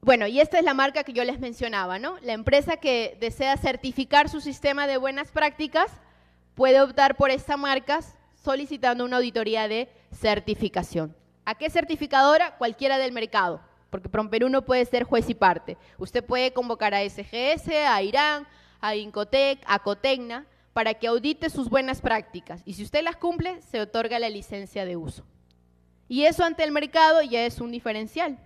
Bueno, y esta es la marca que yo les mencionaba, ¿no? La empresa que desea certificar su sistema de buenas prácticas puede optar por esta marca solicitando una auditoría de certificación. ¿A qué certificadora? Cualquiera del mercado, porque Promperú no puede ser juez y parte. Usted puede convocar a SGS, a Irán, a Incotec, a Cotecna, para que audite sus buenas prácticas y si usted las cumple, se otorga la licencia de uso. Y eso ante el mercado ya es un diferencial.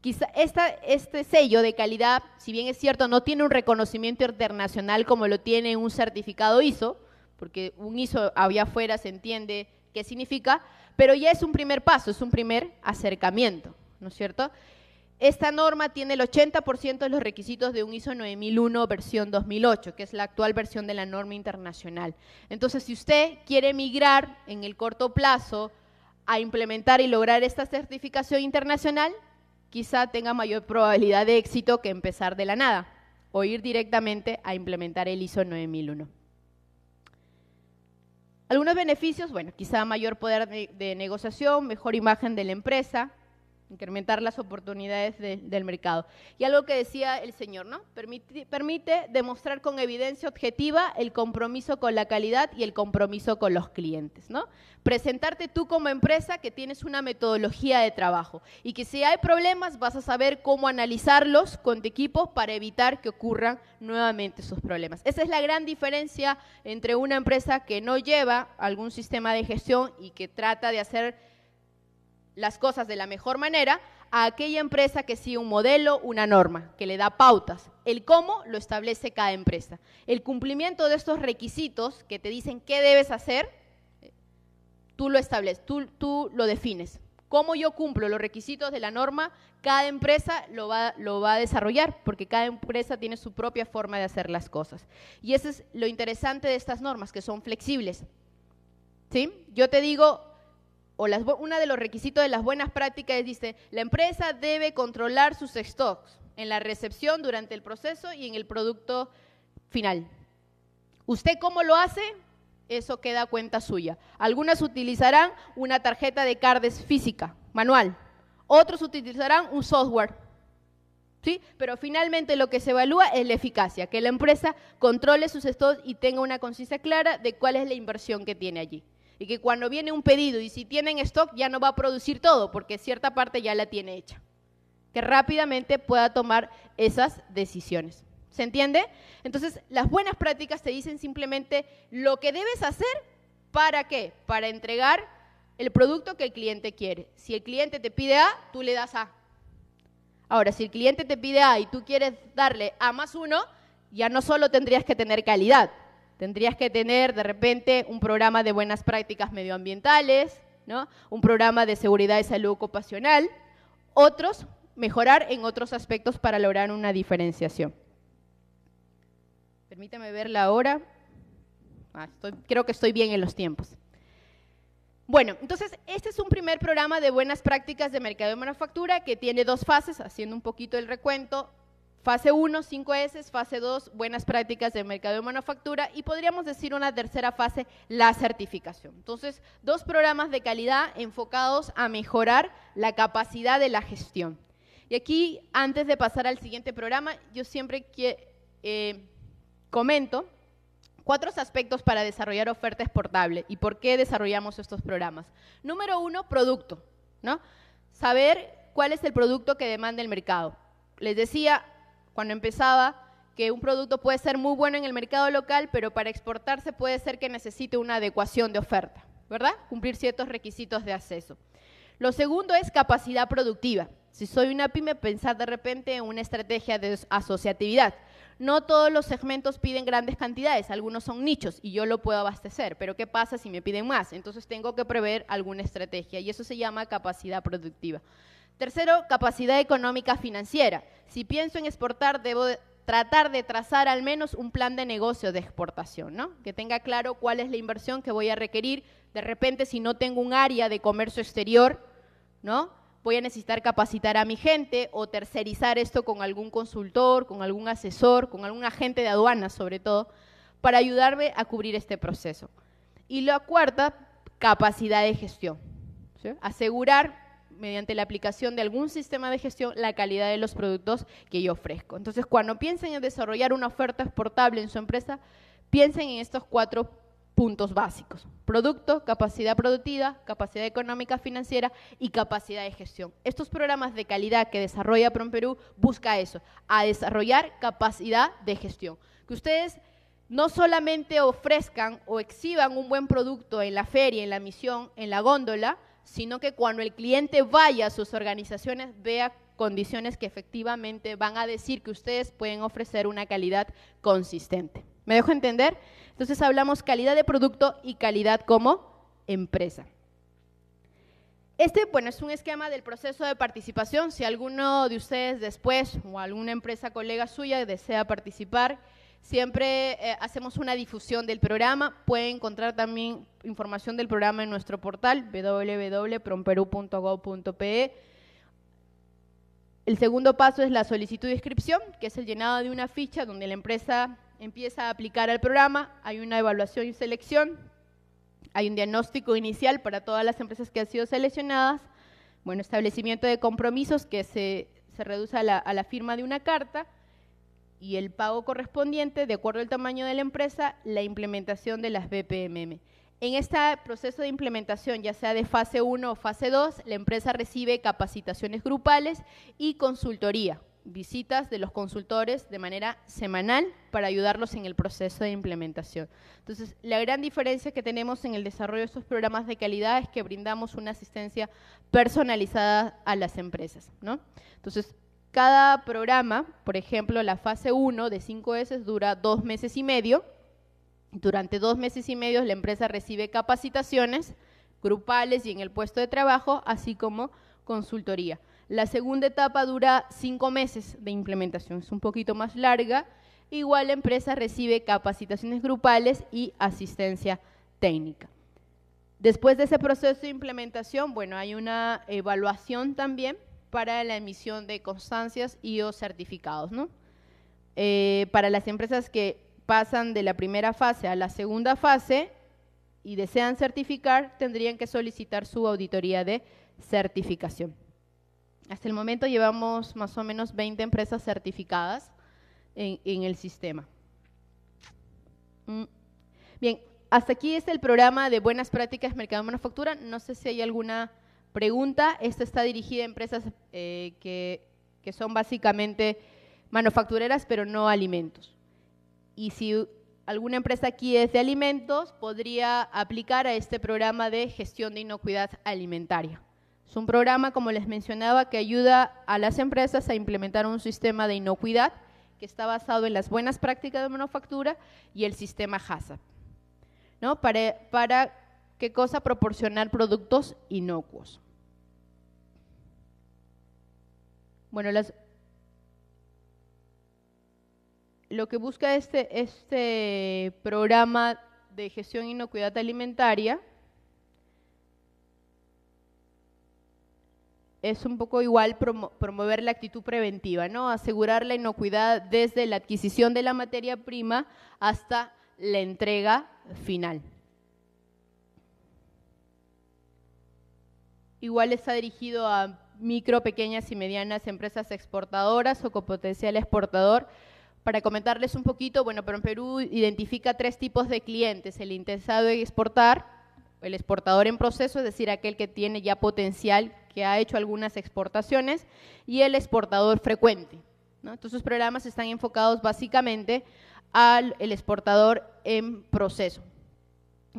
Quizá este sello de calidad, si bien es cierto, no tiene un reconocimiento internacional como lo tiene un certificado ISO, porque un ISO allá afuera se entiende qué significa, pero ya es un primer paso, es un primer acercamiento, ¿no es cierto? Esta norma tiene el 80% de los requisitos de un ISO 9001 versión 2008, que es la actual versión de la norma internacional. Entonces, si usted quiere migrar en el corto plazo, a implementar y lograr esta certificación internacional, quizá tenga mayor probabilidad de éxito que empezar de la nada o ir directamente a implementar el ISO 9001. Algunos beneficios, bueno, quizá mayor poder de, negociación, mejor imagen de la empresa, incrementar las oportunidades del mercado. Y algo que decía el señor, ¿no? Permite, permite demostrar con evidencia objetiva el compromiso con la calidad y el compromiso con los clientes, ¿no? Presentarte tú como empresa que tienes una metodología de trabajo y que si hay problemas vas a saber cómo analizarlos con tu equipo para evitar que ocurran nuevamente esos problemas. Esa es la gran diferencia entre una empresa que no lleva algún sistema de gestión y que trata de hacer las cosas de la mejor manera a aquella empresa que sigue un modelo, una norma, que le da pautas. El cómo lo establece cada empresa. El cumplimiento de estos requisitos que te dicen qué debes hacer, tú lo estableces, tú, tú lo defines. Cómo yo cumplo los requisitos de la norma, cada empresa lo va, lo va a desarrollar, porque cada empresa tiene su propia forma de hacer las cosas. Y eso es lo interesante de estas normas, que son flexibles. ¿Sí? Yo te digo, o una de los requisitos de las buenas prácticas es, dice, la empresa debe controlar sus stocks en la recepción, durante el proceso y en el producto final. ¿Usted cómo lo hace? Eso queda cuenta suya. Algunas utilizarán una tarjeta de cardes física, manual. Otros utilizarán un software. ¿Sí? Pero finalmente lo que se evalúa es la eficacia, que la empresa controle sus stocks y tenga una conciencia clara de cuál es la inversión que tiene allí y que cuando viene un pedido y si tienen stock ya no va a producir todo porque cierta parte ya la tiene hecha. Que rápidamente pueda tomar esas decisiones. ¿Se entiende? Entonces, las buenas prácticas te dicen simplemente lo que debes hacer para qué? Para entregar el producto que el cliente quiere. Si el cliente te pide A, tú le das A. Ahora, si el cliente te pide A y tú quieres darle A más uno, ya no solo tendrías que tener calidad, Tendrías que tener de repente un programa de buenas prácticas medioambientales, un programa de seguridad y salud ocupacional, otros, mejorar en otros aspectos para lograr una diferenciación. Permítame ver la hora. Ah, creo que estoy bien en los tiempos. Bueno, entonces este es un primer programa de buenas prácticas de mercado de manufactura que tiene dos fases, haciendo un poquito el recuento. Fase 1, 5S, fase 2, buenas prácticas de mercado de manufactura y podríamos decir una tercera fase, la certificación. Entonces, dos programas de calidad enfocados a mejorar la capacidad de la gestión. Y aquí, antes de pasar al siguiente programa, yo siempre que, eh, comento cuatro aspectos para desarrollar oferta exportable y por qué desarrollamos estos programas. Número uno, producto. ¿no? Saber cuál es el producto que demanda el mercado. Les decía, cuando empezaba que un producto puede ser muy bueno en el mercado local, pero para exportarse puede ser que necesite una adecuación de oferta, ¿verdad? Cumplir ciertos requisitos de acceso. Lo segundo es capacidad productiva. Si soy una pyme, pensar de repente en una estrategia de asociatividad. No todos los segmentos piden grandes cantidades, algunos son nichos y yo lo puedo abastecer, pero ¿qué pasa si me piden más? Entonces tengo que prever alguna estrategia y eso se llama capacidad productiva. Tercero, capacidad económica financiera. Si pienso en exportar, debo tratar de trazar al menos un plan de negocio de exportación, ¿no? Que tenga claro cuál es la inversión que voy a requerir. De repente, si no tengo un área de comercio exterior, ¿no? Voy a necesitar capacitar a mi gente o tercerizar esto con algún consultor, con algún asesor, con algún agente de aduanas, sobre todo, para ayudarme a cubrir este proceso. Y la cuarta, capacidad de gestión. Asegurar mediante la aplicación de algún sistema de gestión la calidad de los productos que yo ofrezco. Entonces, cuando piensen en desarrollar una oferta exportable en su empresa, piensen en estos cuatro puntos básicos. Producto, capacidad productiva, capacidad económica financiera y capacidad de gestión. Estos programas de calidad que desarrolla Perú busca eso, a desarrollar capacidad de gestión. Que ustedes no solamente ofrezcan o exhiban un buen producto en la feria, en la misión, en la góndola, sino que cuando el cliente vaya a sus organizaciones vea condiciones que efectivamente van a decir que ustedes pueden ofrecer una calidad consistente. ¿Me dejo entender? Entonces hablamos calidad de producto y calidad como empresa. Este, bueno, es un esquema del proceso de participación. Si alguno de ustedes después o alguna empresa colega suya desea participar, Siempre eh, hacemos una difusión del programa. Pueden encontrar también información del programa en nuestro portal www.promperu.gov.pe El segundo paso es la solicitud de inscripción, que es el llenado de una ficha donde la empresa empieza a aplicar al programa. Hay una evaluación y selección. Hay un diagnóstico inicial para todas las empresas que han sido seleccionadas. Bueno, establecimiento de compromisos que se, reduce a la firma de una carta y el pago correspondiente, de acuerdo al tamaño de la empresa, la implementación de las BPMM. En este proceso de implementación, ya sea de fase 1 o fase 2, la empresa recibe capacitaciones grupales y consultoría, visitas de los consultores de manera semanal para ayudarlos en el proceso de implementación. Entonces, la gran diferencia que tenemos en el desarrollo de estos programas de calidad es que brindamos una asistencia personalizada a las empresas. ¿no? Entonces, cada programa, por ejemplo, la fase 1 de 5 S dura dos meses y medio. Durante dos meses y medio la empresa recibe capacitaciones grupales y en el puesto de trabajo, así como consultoría. La segunda etapa dura cinco meses de implementación, es un poquito más larga. Igual la empresa recibe capacitaciones grupales y asistencia técnica. Después de ese proceso de implementación, bueno, hay una evaluación también para la emisión de constancias y o certificados. Eh, para las empresas que pasan de la primera fase a la segunda fase y desean certificar, tendrían que solicitar su auditoría de certificación. Hasta el momento llevamos más o menos 20 empresas certificadas en, el sistema. Mm. Bien, hasta aquí es el programa de buenas prácticas mercado manufactura. No sé si hay alguna pregunta. Esta está dirigida a empresas eh, que, son básicamente manufactureras, pero no alimentos. Y si alguna empresa aquí es de alimentos, podría aplicar a este programa de gestión de inocuidad alimentaria. Es un programa, como les mencionaba, que ayuda a las empresas a implementar un sistema de inocuidad que está basado en las buenas prácticas de manufactura y el sistema HACCP. para qué cosa proporcionar productos inocuos. Bueno, las, lo que busca este, este programa de gestión inocuidad alimentaria es un poco igual promover la actitud preventiva, ¿no? Asegurar la inocuidad desde la adquisición de la materia prima hasta la entrega final. Igual está dirigido a micro, pequeñas y medianas empresas exportadoras o con potencial exportador. Para comentarles un poquito, bueno, pero en Perú identifica tres tipos de clientes, el interesado en exportar, el exportador en proceso, es decir, aquel que tiene ya potencial, que ha hecho algunas exportaciones, y el exportador frecuente. Entonces, los programas están enfocados básicamente al el exportador en proceso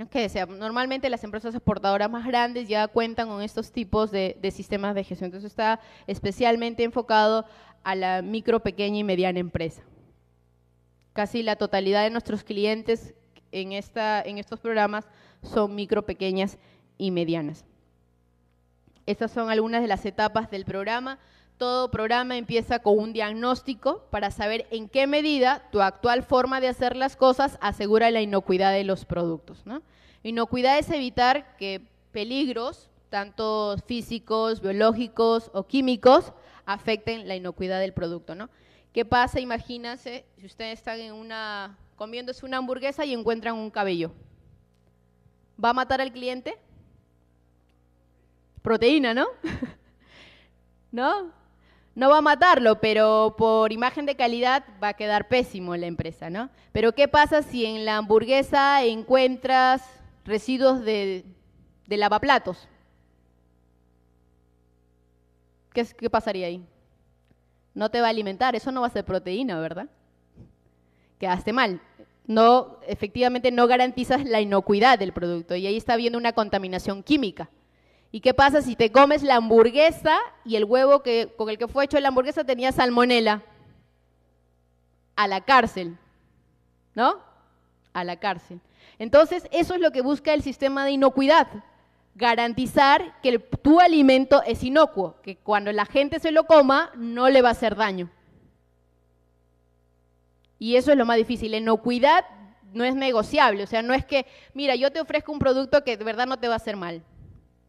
que normalmente las empresas exportadoras más grandes ya cuentan con estos tipos de, sistemas de gestión. Entonces está especialmente enfocado a la micro, pequeña y mediana empresa. Casi la totalidad de nuestros clientes en, en estos programas son micro, pequeñas y medianas. Estas son algunas de las etapas del programa. Todo programa empieza con un diagnóstico para saber en qué medida tu actual forma de hacer las cosas asegura la inocuidad de los productos. ¿no? Inocuidad es evitar que peligros, tanto físicos, biológicos o químicos, afecten la inocuidad del producto. ¿no? ¿Qué pasa? Imagínense, si ustedes están en una, comiéndose una hamburguesa y encuentran un cabello. ¿Va a matar al cliente? Proteína, ¿no? ¿No? no va a matarlo, pero por imagen de calidad va a quedar pésimo la empresa, ¿no? Pero ¿qué pasa si en la hamburguesa encuentras residuos de, lavaplatos? ¿Qué, pasaría ahí? No te va a alimentar, eso no va a ser proteína, ¿verdad? Quedaste mal no, efectivamente no garantizas la inocuidad del producto y ahí está habiendo una contaminación química. ¿Y qué pasa si te comes la hamburguesa y el huevo que, con el que fue hecho la hamburguesa tenía salmonela? A la cárcel, ¿no? A la cárcel. Entonces, eso es lo que busca el sistema de inocuidad, garantizar que tu alimento es inocuo, que cuando la gente se lo coma no le va a hacer daño. Y eso es lo más difícil, la inocuidad no es negociable, o sea, no es que, mira, yo te ofrezco un producto que de verdad no te va a hacer mal.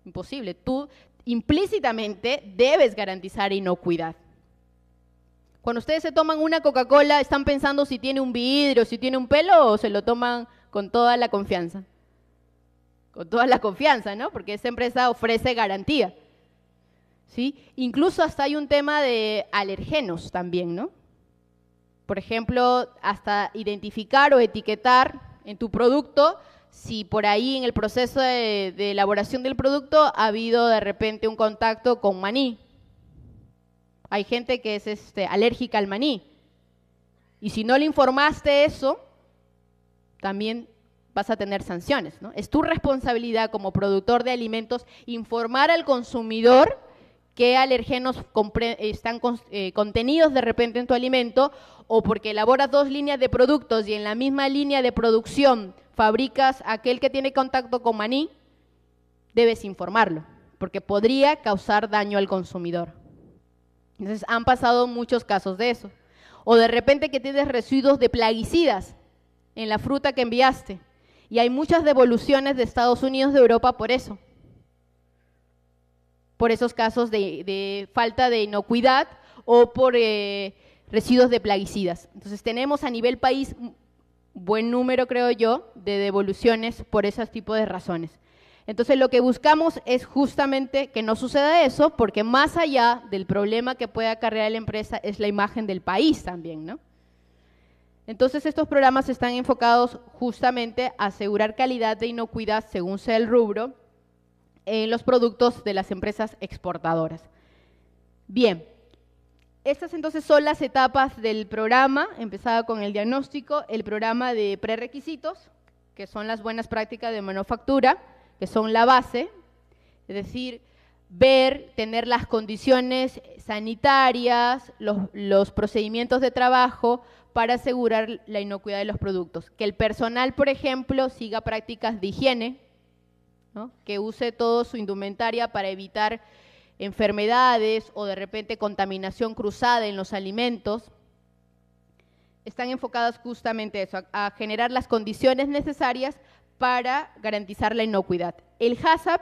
Imposible. Tú implícitamente debes garantizar inocuidad. Cuando ustedes se toman una Coca-Cola, ¿están pensando si tiene un vidrio, si tiene un pelo o se lo toman con toda la confianza? Con toda la confianza, ¿no? Porque esa empresa ofrece garantía. ¿Sí? Incluso hasta hay un tema de alergenos también, ¿no? Por ejemplo, hasta identificar o etiquetar en tu producto si por ahí en el proceso de, elaboración del producto ha habido de repente un contacto con maní. Hay gente que es este, alérgica al maní. Y si no le informaste eso, también vas a tener sanciones. Es tu responsabilidad como productor de alimentos informar al consumidor qué alergenos están eh, contenidos de repente en tu alimento o porque elaboras dos líneas de productos y en la misma línea de producción fabricas aquel que tiene contacto con maní, debes informarlo, porque podría causar daño al consumidor. Entonces han pasado muchos casos de eso. O de repente que tienes residuos de plaguicidas en la fruta que enviaste. Y hay muchas devoluciones de Estados Unidos, de Europa por eso por esos casos de, falta de inocuidad o por eh, residuos de plaguicidas. Entonces tenemos a nivel país buen número, creo yo, de devoluciones por esos tipos de razones. Entonces lo que buscamos es justamente que no suceda eso, porque más allá del problema que puede acarrear la empresa es la imagen del país también, Entonces estos programas están enfocados justamente a asegurar calidad de inocuidad según sea el rubro, en eh, los productos de las empresas exportadoras. Bien, estas entonces son las etapas del programa, empezada con el diagnóstico, el programa de prerequisitos, que son las buenas prácticas de manufactura, que son la base, es decir, ver, tener las condiciones sanitarias, los, procedimientos de trabajo para asegurar la inocuidad de los productos. Que el personal, por ejemplo, siga prácticas de higiene, que use todo su indumentaria para evitar enfermedades o de repente contaminación cruzada en los alimentos, están enfocadas justamente eso, a, generar las condiciones necesarias para garantizar la inocuidad. El HACCP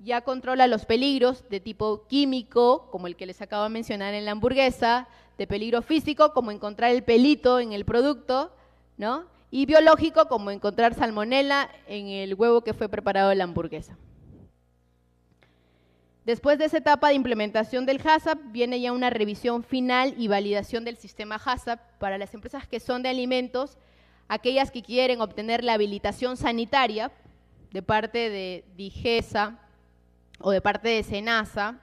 ya controla los peligros de tipo químico, como el que les acabo de mencionar en la hamburguesa, de peligro físico, como encontrar el pelito en el producto, ¿no? y biológico como encontrar salmonela en el huevo que fue preparado de la hamburguesa. Después de esa etapa de implementación del HACCP, viene ya una revisión final y validación del sistema HACCP para las empresas que son de alimentos, aquellas que quieren obtener la habilitación sanitaria de parte de DIGESA o de parte de SENASA,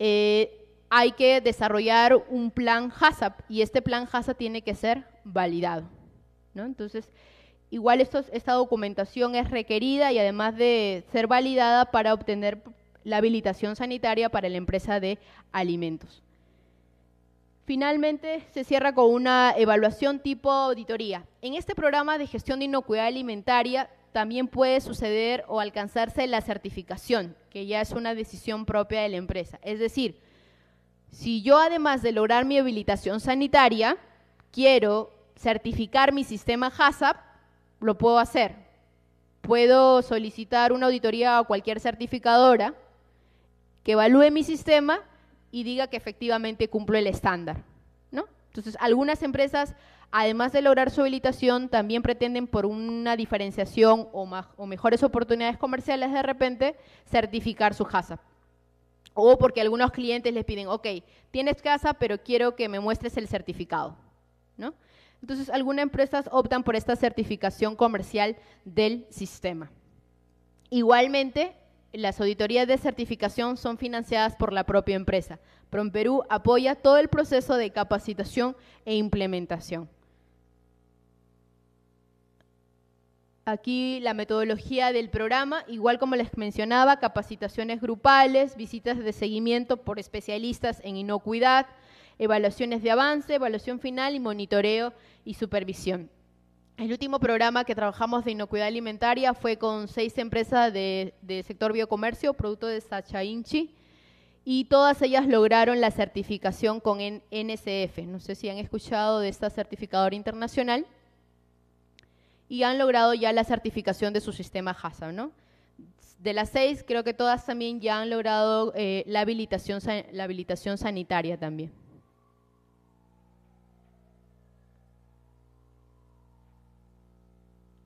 eh, hay que desarrollar un plan HACCP y este plan HACCP tiene que ser validado. Entonces, igual esta documentación es requerida y además de ser validada para obtener la habilitación sanitaria para la empresa de alimentos. Finalmente, se cierra con una evaluación tipo auditoría. En este programa de gestión de inocuidad alimentaria también puede suceder o alcanzarse la certificación, que ya es una decisión propia de la empresa. Es decir, si yo además de lograr mi habilitación sanitaria, quiero certificar mi sistema HACCP, lo puedo hacer. Puedo solicitar una auditoría a cualquier certificadora que evalúe mi sistema y diga que efectivamente cumplo el estándar. ¿no? Entonces, algunas empresas, además de lograr su habilitación, también pretenden por una diferenciación o, o mejores oportunidades comerciales de repente certificar su HACCP. O porque algunos clientes les piden, ok, tienes casa, pero quiero que me muestres el certificado. ¿no? Entonces, algunas empresas optan por esta certificación comercial del sistema. Igualmente, las auditorías de certificación son financiadas por la propia empresa. PromPerú apoya todo el proceso de capacitación e implementación. Aquí la metodología del programa, igual como les mencionaba, capacitaciones grupales, visitas de seguimiento por especialistas en inocuidad, evaluaciones de avance, evaluación final y monitoreo y supervisión. El último programa que trabajamos de inocuidad alimentaria fue con seis empresas del de sector biocomercio, producto de Sacha Inchi, y todas ellas lograron la certificación con NSF. No sé si han escuchado de esta certificadora internacional y han logrado ya la certificación de su sistema HASA, ¿no? De las seis, creo que todas también ya han logrado eh, la, habilitación, la habilitación sanitaria también.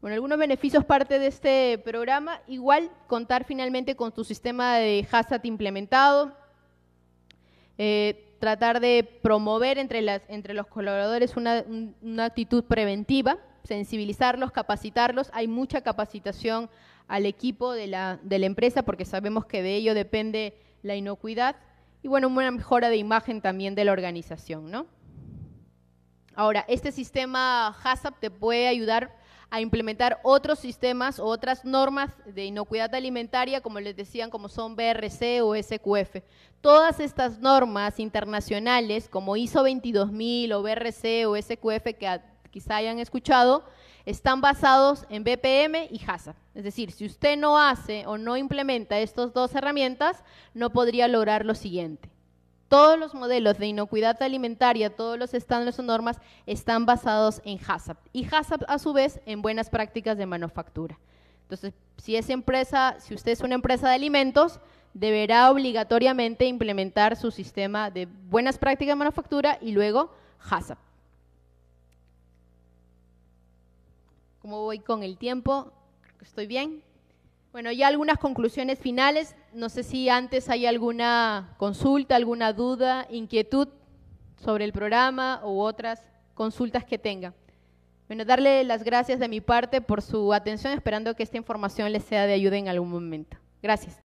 Bueno, algunos beneficios parte de este programa, igual contar finalmente con tu sistema de HACCP implementado, eh, tratar de promover entre, los colaboradores una, actitud preventiva, sensibilizarlos, capacitarlos. Hay mucha capacitación al equipo de la, empresa porque sabemos que de ello depende la inocuidad y bueno, una mejora de imagen también de la organización, Ahora, este sistema HACCP te puede ayudar a implementar otros sistemas o otras normas de inocuidad alimentaria, como les decían, como son BRC o SQF. Todas estas normas internacionales, como ISO 22000 o BRC o SQF, que quizá hayan escuchado, están basados en BPM y HASA. Es decir, si usted no hace o no implementa estas dos herramientas, no podría lograr lo siguiente. Todos los modelos de inocuidad alimentaria, todos los estándares o normas están basados en HACCP y HACCP a su vez en buenas prácticas de manufactura. Entonces, si es empresa, si usted es una empresa de alimentos, deberá obligatoriamente implementar su sistema de buenas prácticas de manufactura y luego HACCP. ¿Cómo voy con el tiempo? Creo que estoy bien. Bueno, ya algunas conclusiones finales. No sé si antes hay alguna consulta, alguna duda, inquietud sobre el programa u otras consultas que tenga. Bueno, darle las gracias de mi parte por su atención, esperando que esta información les sea de ayuda en algún momento. Gracias.